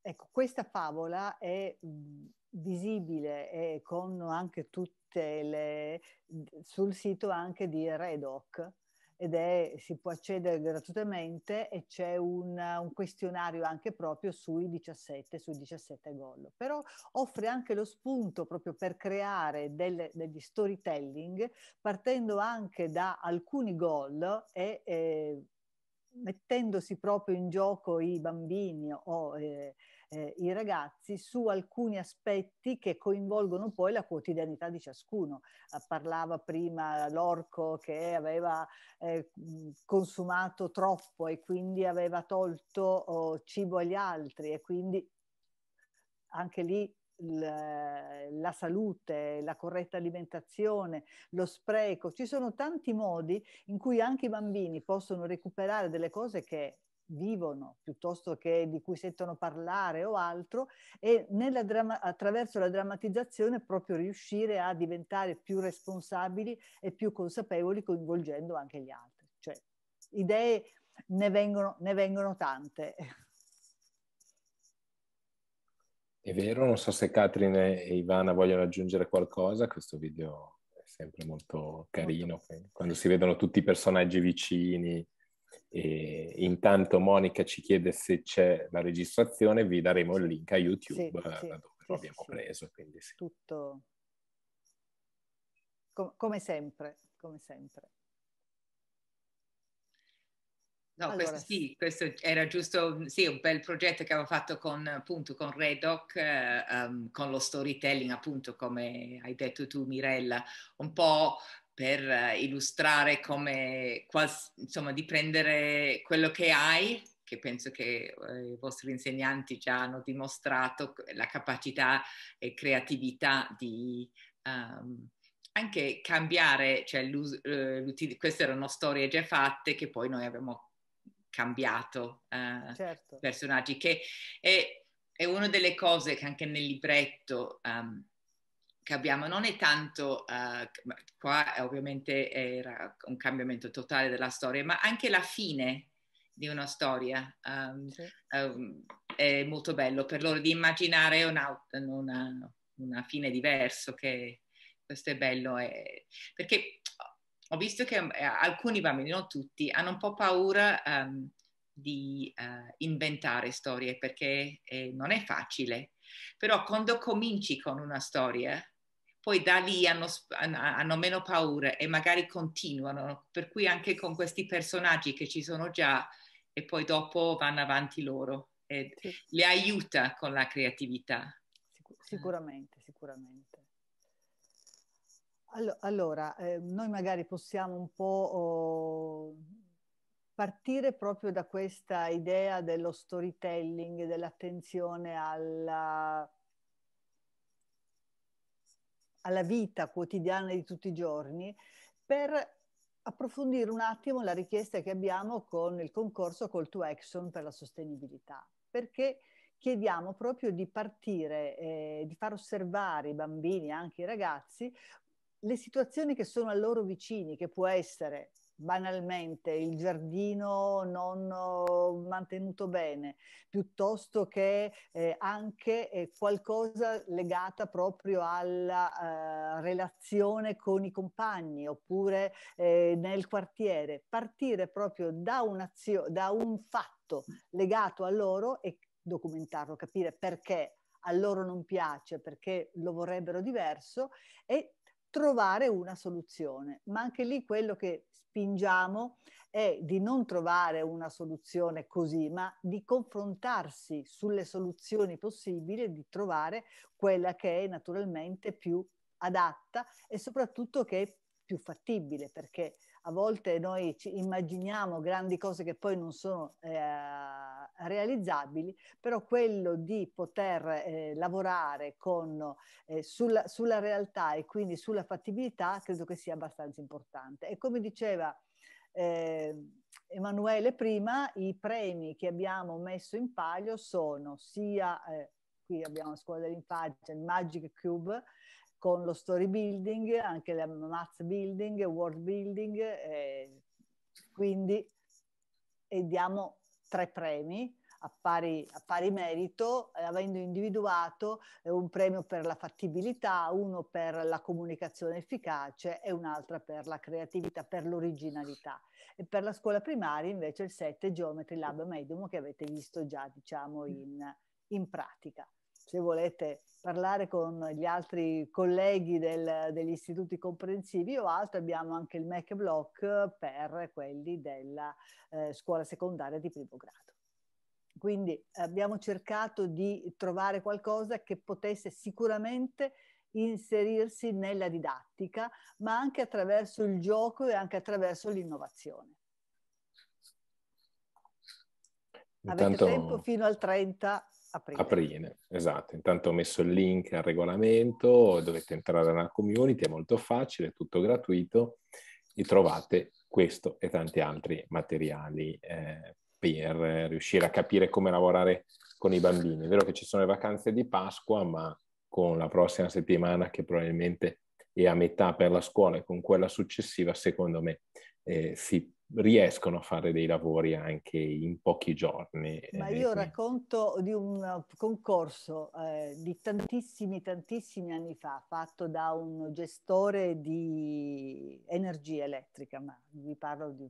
S3: Ecco, questa favola è visibile e con anche tutte le... sul sito anche di Redoc ed è, si può accedere gratuitamente e c'è un, un questionario anche proprio sui 17, sui 17 gol. Però offre anche lo spunto proprio per creare delle, degli storytelling partendo anche da alcuni gol e eh, mettendosi proprio in gioco i bambini o... Eh, eh, i ragazzi su alcuni aspetti che coinvolgono poi la quotidianità di ciascuno. Eh, parlava prima l'orco che aveva eh, consumato troppo e quindi aveva tolto oh, cibo agli altri e quindi anche lì la salute, la corretta alimentazione, lo spreco. Ci sono tanti modi in cui anche i bambini possono recuperare delle cose che vivono piuttosto che di cui sentono parlare o altro e dramma- attraverso la drammatizzazione proprio riuscire a diventare più responsabili e più consapevoli coinvolgendo anche gli altri. Cioè, idee ne vengono, ne vengono tante.
S1: È vero, non so se Catrine e Ivana vogliono aggiungere qualcosa, questo video è sempre molto carino, molto. quando si vedono tutti i personaggi vicini e intanto Monica ci chiede se c'è la registrazione, vi daremo il link a YouTube sì, eh, sì, dove
S3: lo abbiamo preso. Sì. Tutto Com- come sempre, come sempre.
S4: No, allora. questo sì, questo era giusto, mm, sì, un bel progetto che avevo fatto con, appunto, con Redoc, eh, um, con lo storytelling, appunto, come hai detto tu Mirella, un po' per illustrare come, quals, insomma, di prendere quello che hai, che penso che eh, i vostri insegnanti già hanno dimostrato, la capacità e creatività di um, anche cambiare, cioè, eh, queste erano storie già fatte che poi noi abbiamo cambiato uh, certo. personaggi, che è, è, una delle cose che anche nel libretto... Um, che abbiamo non è tanto, uh, qua ovviamente era un cambiamento totale della storia, ma anche la fine di una storia um, sì. um, è molto bello per loro di immaginare una, una, una fine diversa, che questo è bello, è, eh, perché ho visto che eh, alcuni bambini, non tutti, hanno un po' paura um, di uh, inventare storie perché eh, non è facile, però quando cominci con una storia poi da lì hanno, hanno, meno paura e magari continuano, per cui anche con questi personaggi che ci sono già e poi dopo vanno avanti loro, e sì. le aiuta con la creatività. Sicur- sicuramente, sicuramente.
S3: All- allora, eh, noi magari possiamo un po' oh, partire proprio da questa idea dello storytelling, dell'attenzione alla alla vita quotidiana di tutti i giorni per approfondire un attimo la richiesta che abbiamo con il concorso Call to Action per la sostenibilità, perché chiediamo proprio di partire, eh, di far osservare i bambini, anche i ragazzi, le situazioni che sono a loro vicini, che può essere banalmente il giardino non eh, mantenuto bene, piuttosto che eh, anche eh, qualcosa legata proprio alla eh, relazione con i compagni oppure eh, nel quartiere, partire proprio da, da un fatto legato a loro e documentarlo, capire perché a loro non piace, perché lo vorrebbero diverso e trovare una soluzione. Ma anche lì quello che spingiamo è di non trovare una soluzione così, ma di confrontarsi sulle soluzioni possibili di trovare quella che è naturalmente più adatta e soprattutto che è più fattibile, perché a volte noi ci immaginiamo grandi cose che poi non sono eh, realizzabili, però quello di poter eh, lavorare con, eh, sulla, sulla, realtà e quindi sulla fattibilità credo che sia abbastanza importante. E come diceva eh, Emanuele prima, i premi che abbiamo messo in palio sono sia, eh, qui abbiamo la scuola dell'infanzia, il Magic Cube, con lo story building, anche la math building, world building, eh, quindi e diamo tre premi a pari, a pari merito, eh, avendo individuato eh, un premio per la fattibilità, uno per la comunicazione efficace e un altro per la creatività, per l'originalità. E per la scuola primaria invece il 7 Geometry Lab Medium che avete visto già diciamo in, in pratica se volete parlare con gli altri colleghi del, degli istituti comprensivi o altro, abbiamo anche il MEC Block per quelli della eh, scuola secondaria di primo grado. Quindi abbiamo cercato di trovare qualcosa che potesse sicuramente inserirsi nella didattica, ma anche attraverso il gioco e anche attraverso l'innovazione.
S1: Intanto... Avete tempo
S3: fino al 30
S1: aprile. aprile. Esatto, intanto ho messo il link al regolamento, dovete entrare nella community, è molto facile, è tutto gratuito e trovate questo e tanti altri materiali eh, per riuscire a capire come lavorare con i bambini. È vero che ci sono le vacanze di Pasqua, ma con la prossima settimana che probabilmente è a metà per la scuola e con quella successiva, secondo me eh, si riescono a fare dei lavori anche in pochi giorni. Ma eh, io
S3: racconto di un eh, concorso eh, di tantissimi, tantissimi anni fa, fatto da un gestore di energia elettrica, ma vi parlo di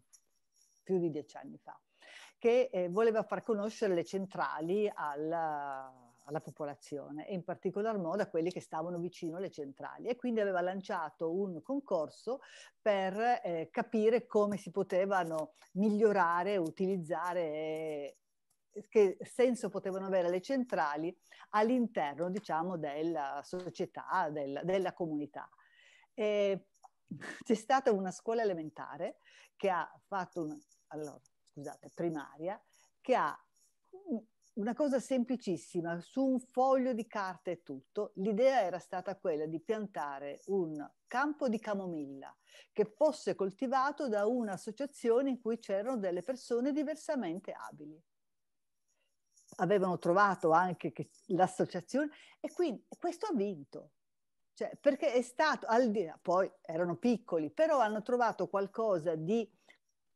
S3: più di dieci anni fa, che eh, voleva far conoscere le centrali alla alla popolazione e in particolar modo a quelli che stavano vicino alle centrali e quindi aveva lanciato un concorso per eh, capire come si potevano migliorare, utilizzare eh, che senso potevano avere le centrali all'interno, diciamo, della società, del, della comunità. E c'è stata una scuola elementare che ha fatto un, allora, scusate, primaria, che ha una cosa semplicissima, su un foglio di carta e tutto, l'idea era stata quella di piantare un campo di camomilla che fosse coltivato da un'associazione in cui c'erano delle persone diversamente abili. Avevano trovato anche l'associazione e quindi questo ha vinto. Cioè, perché è stato, al di là, poi erano piccoli, però hanno trovato qualcosa di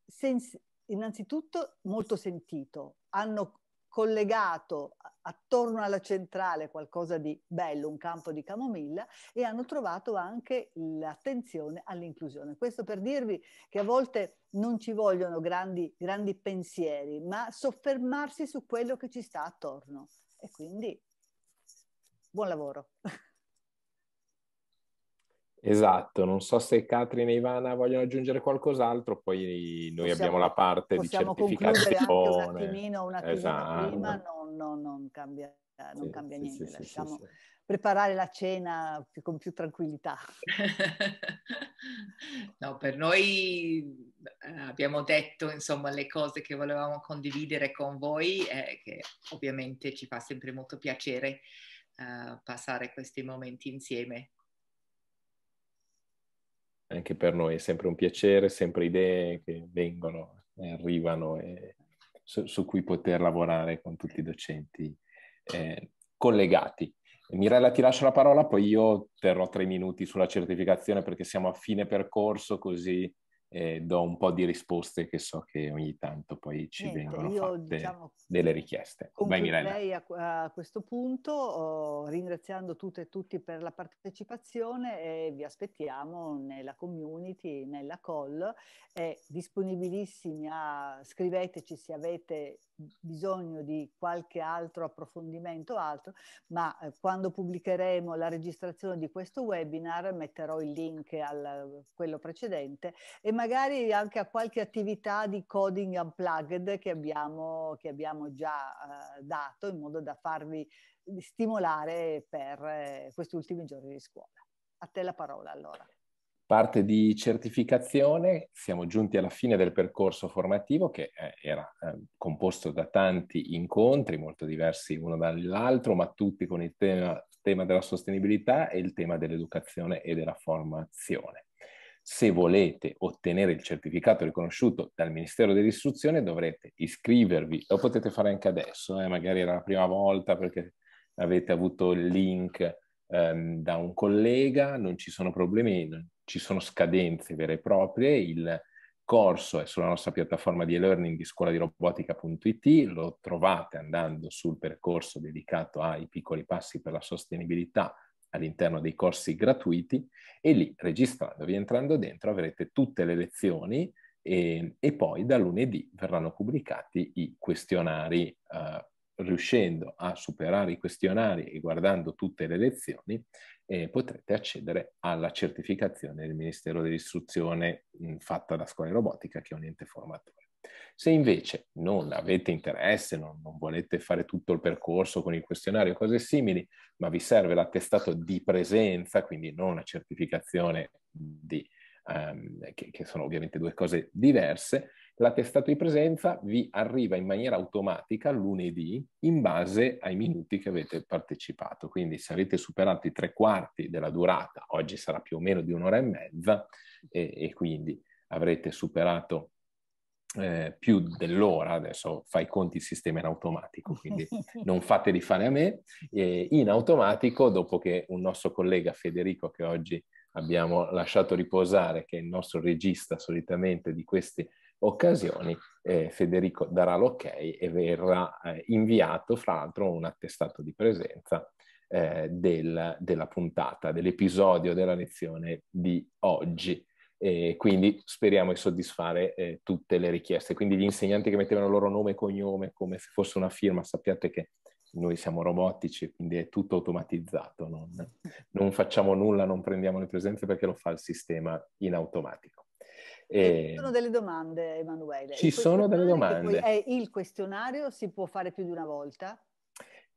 S3: sens- innanzitutto molto sentito, hanno collegato attorno alla centrale qualcosa di bello, un campo di camomilla, e hanno trovato anche l'attenzione all'inclusione. Questo per dirvi che a volte non ci vogliono grandi, grandi pensieri, ma soffermarsi su quello che ci sta attorno. E quindi buon lavoro.
S1: Esatto, non so se Katrina e Ivana vogliono aggiungere qualcos'altro, poi noi possiamo, abbiamo la parte di certificazione. Un attimino, un attimino esatto. prima, non, non,
S3: non cambia, non sì, cambia sì, niente, sì, lasciamo preparare la cena con più tranquillità.
S4: no, per noi eh, abbiamo detto insomma le cose che volevamo condividere con voi, eh, che ovviamente ci fa sempre molto piacere eh, passare questi momenti insieme
S1: anche per noi è sempre un piacere, sempre idee che vengono e arrivano e su, su cui poter lavorare con tutti i docenti eh, collegati. Mirella ti lascio la parola, poi io terrò tre minuti sulla certificazione perché siamo a fine percorso, così eh, do un po' di risposte che so che ogni tanto poi ci Niente, ecco, vengono io, diciamo, delle richieste. Vai Mirella.
S3: A, a questo punto oh, ringraziando tutte e tutti per la partecipazione e vi aspettiamo nella community, nella call, eh, disponibilissimi a scriveteci se avete bisogno di qualche altro approfondimento altro, ma eh, quando pubblicheremo la registrazione di questo webinar metterò il link al quello precedente e magari anche a qualche attività di coding unplugged che abbiamo, che abbiamo già eh, dato in modo da farvi stimolare per eh, questi ultimi giorni di scuola. A te la parola allora
S1: parte di certificazione, siamo giunti alla fine del percorso formativo che eh, era eh, composto da tanti incontri, molto diversi uno dall'altro, ma tutti con il tema, tema della sostenibilità e il tema dell'educazione e della formazione. Se volete ottenere il certificato riconosciuto dal Ministero dell'Istruzione dovrete iscrivervi, lo potete fare anche adesso, eh, magari era la prima volta perché avete avuto il link ehm, da un collega, non ci sono problemi, ci sono scadenze vere e proprie, il corso è sulla nostra piattaforma di e-learning di scuola di robotica.it, lo trovate andando sul percorso dedicato ai piccoli passi per la sostenibilità all'interno dei corsi gratuiti e lì registrandovi, entrando dentro, avrete tutte le lezioni e, e poi da lunedì verranno pubblicati i questionari. Eh, riuscendo a superare i questionari e guardando tutte le lezioni, eh, potrete accedere alla certificazione del Ministero dell'Istruzione mm, fatta da Scuola Robotica, che è un ente formatore. Se invece non avete interesse, non, non, volete fare tutto il percorso con il questionario, o cose simili, ma vi serve l'attestato di presenza, quindi non la certificazione di, um, che, che sono ovviamente due cose diverse, l'attestato di presenza vi arriva in maniera automatica lunedì in base ai minuti che avete partecipato. Quindi se avete superato i tre quarti della durata, oggi sarà più o meno di un'ora e mezza e, e quindi avrete superato eh, più dell'ora, adesso fai i conti il sistema in automatico, quindi non fateli fare a me, eh, in automatico dopo che un nostro collega Federico che oggi abbiamo lasciato riposare, che è il nostro regista solitamente di questi occasioni eh, Federico darà l'ok okay e verrà eh, inviato fra l'altro un attestato di presenza eh, del, della puntata, dell'episodio della lezione di oggi. E quindi speriamo di soddisfare eh, tutte le richieste. Quindi gli insegnanti che mettevano il loro nome e cognome come se fosse una firma, sappiate che noi siamo robotici, quindi è tutto automatizzato, non, non facciamo nulla, non prendiamo le presenze perché lo fa il sistema in automatico ci eh, sono
S3: delle domande, Emanuele. Ci sono delle domande. È eh, il questionario si può fare più di una volta?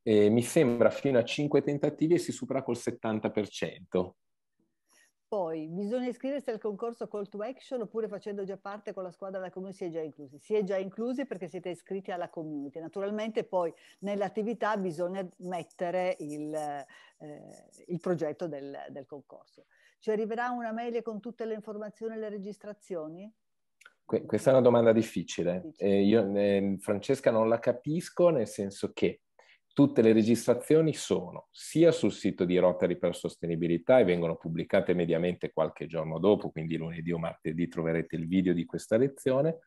S1: Eh, mi sembra fino a 5 tentativi e si supera col 70%.
S3: Poi bisogna iscriversi al concorso Call to Action oppure facendo già parte con la squadra della community si è già inclusi. Si è già inclusi perché siete iscritti alla community. Naturalmente poi nell'attività bisogna mettere il, eh, il progetto del, del concorso. Ci arriverà una mail con tutte le informazioni e le registrazioni?
S1: Que- questa è una domanda difficile. difficile. Eh, io, eh, Francesca, non la capisco nel senso che tutte le registrazioni sono sia sul sito di Rotary per Sostenibilità e vengono pubblicate mediamente qualche giorno dopo, quindi lunedì o martedì troverete il video di questa lezione,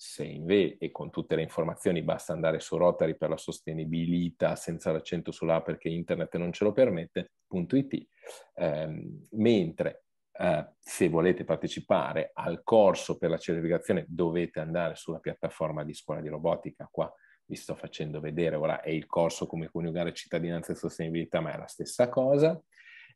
S1: se invece, e con tutte le informazioni, basta andare su Rotary per la sostenibilità senza l'accento sulla perché internet non ce lo permette.it, eh, mentre eh, se volete partecipare al corso per la certificazione dovete andare sulla piattaforma di scuola di robotica, qua vi sto facendo vedere, ora è il corso come coniugare cittadinanza e sostenibilità, ma è la stessa cosa,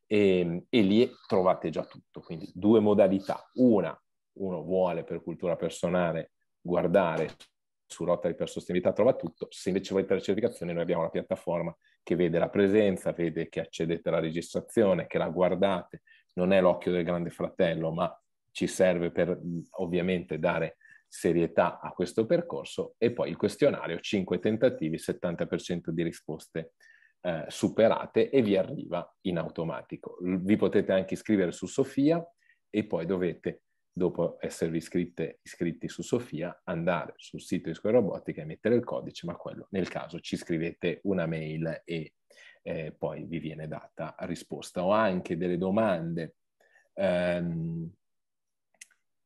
S1: e, ehm, e lì trovate già tutto, quindi due modalità, una uno vuole per cultura personale guardare su Rotary per Sostenibilità trova tutto, se invece volete la certificazione noi abbiamo una piattaforma che vede la presenza, vede che accedete alla registrazione, che la guardate, non è l'occhio del grande fratello, ma ci serve per ovviamente dare serietà a questo percorso e poi il questionario, 5 tentativi, 70% di risposte eh, superate e vi arriva in automatico. Vi potete anche iscrivere su Sofia e poi dovete dopo esservi iscritte, iscritti su Sofia, andare sul sito di Scuola Robotica e mettere il codice, ma quello nel caso ci scrivete una mail e eh, poi vi viene data risposta. Ho anche delle domande. Um,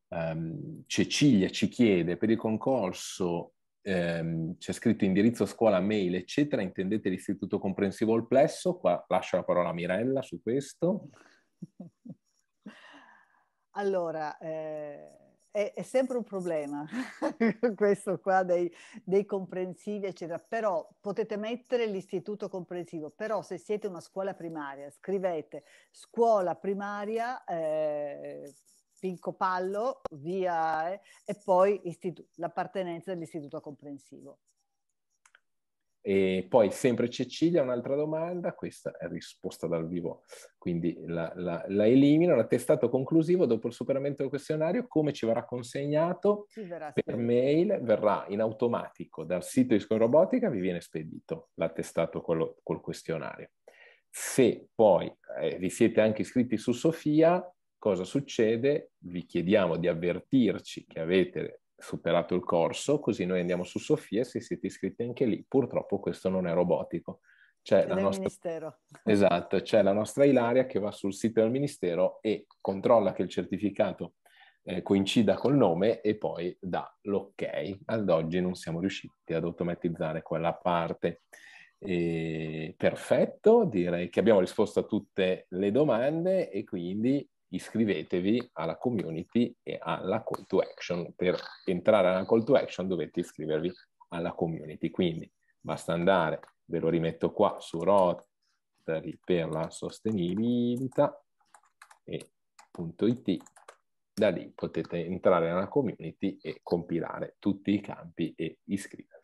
S1: um, Cecilia ci chiede per il concorso um, c'è scritto indirizzo scuola, mail, eccetera, intendete l'istituto comprensivo al plesso? Qua lascio la parola a Mirella su questo.
S3: Allora, eh, è, è, sempre un problema questo qua dei, dei, comprensivi, eccetera, però potete mettere l'istituto comprensivo, però se siete una scuola primaria, scrivete scuola primaria. Eh, Pinco Pallo, via, eh, e poi l'appartenenza dell'istituto comprensivo.
S1: E poi sempre Cecilia, un'altra domanda, questa è risposta dal vivo, quindi la, la, la elimino. L'attestato conclusivo dopo il superamento del questionario, come ci verrà consegnato? Ci verrà per spedito. mail, verrà in automatico dal sito di Scuola Robotica, vi viene spedito l'attestato col, col questionario. Se poi eh, vi siete anche iscritti su Sofia, cosa succede? Vi chiediamo di avvertirci che avete superato il corso, così noi andiamo su Sofia se siete iscritti anche lì. Purtroppo questo non è robotico. C'è è la nostra...
S3: Ministero.
S1: Esatto, c'è la nostra Ilaria che va sul sito del Ministero e controlla che il certificato eh, coincida col nome e poi dà l'ok. Ad oggi non siamo riusciti ad automatizzare quella parte. E perfetto, direi che abbiamo risposto a tutte le domande e quindi iscrivetevi alla community e alla call to action. Per entrare alla call to action dovete iscrivervi alla community, quindi basta andare, ve lo rimetto qua su Rotary per la sostenibilità e.it, da lì potete entrare nella community e compilare tutti i campi e iscrivervi.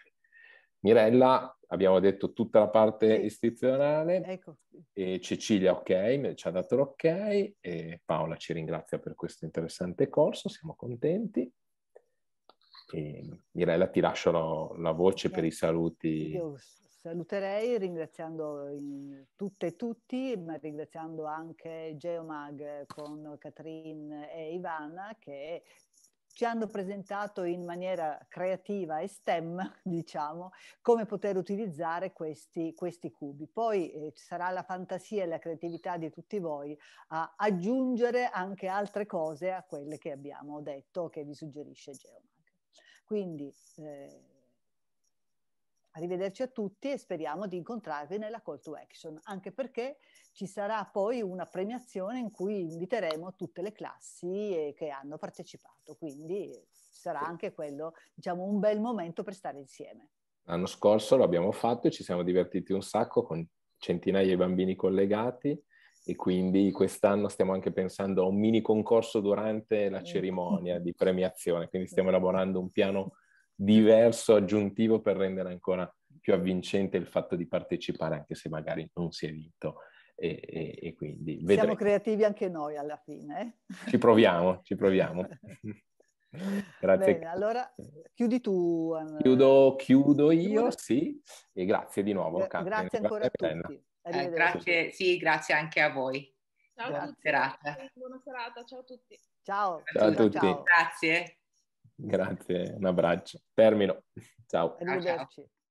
S1: Mirella, abbiamo detto tutta la parte sì. istituzionale, ecco. e Cecilia ok, ci ha dato l'ok, e Paola ci ringrazia per questo interessante corso, siamo contenti. E Mirella ti lascio la, la voce sì. per i saluti. Io
S3: saluterei ringraziando tutte e tutti, ma ringraziando anche Geomag con Catrin e Ivana che ci hanno presentato in maniera creativa e STEM, diciamo, come poter utilizzare questi, questi cubi. Poi eh, ci sarà la fantasia e la creatività di tutti voi a aggiungere anche altre cose a quelle che abbiamo detto, che vi suggerisce Geomag. Quindi eh, Arrivederci a tutti e speriamo di incontrarvi nella call to action, anche perché ci sarà poi una premiazione in cui inviteremo tutte le classi eh, che hanno partecipato, quindi sarà anche quello, diciamo, un bel momento per stare insieme.
S1: L'anno scorso lo abbiamo fatto e ci siamo divertiti un sacco con centinaia di bambini collegati e quindi quest'anno stiamo anche pensando a un mini concorso durante la mm. cerimonia di premiazione, quindi stiamo elaborando un piano diverso, aggiuntivo per rendere ancora più avvincente il fatto di partecipare anche se magari non si è vinto. E, e, e quindi vedremo. Siamo
S3: creativi anche noi alla fine.
S1: Eh. Ci proviamo, ci proviamo. grazie. Bene,
S3: allora
S4: chiudi tu.
S1: Chiudo, chiudo io, sì, e grazie di nuovo. Gra- grazie ancora grazie a tutti.
S4: Eh, grazie, sì, grazie anche a voi. Ciao Buona serata.
S2: Buona serata, ciao a tutti. Ciao, ciao a tutti. Ciao. Grazie.
S1: Grazie, un abbraccio. Termino. Ciao. Arrivederci.
S2: Ciao,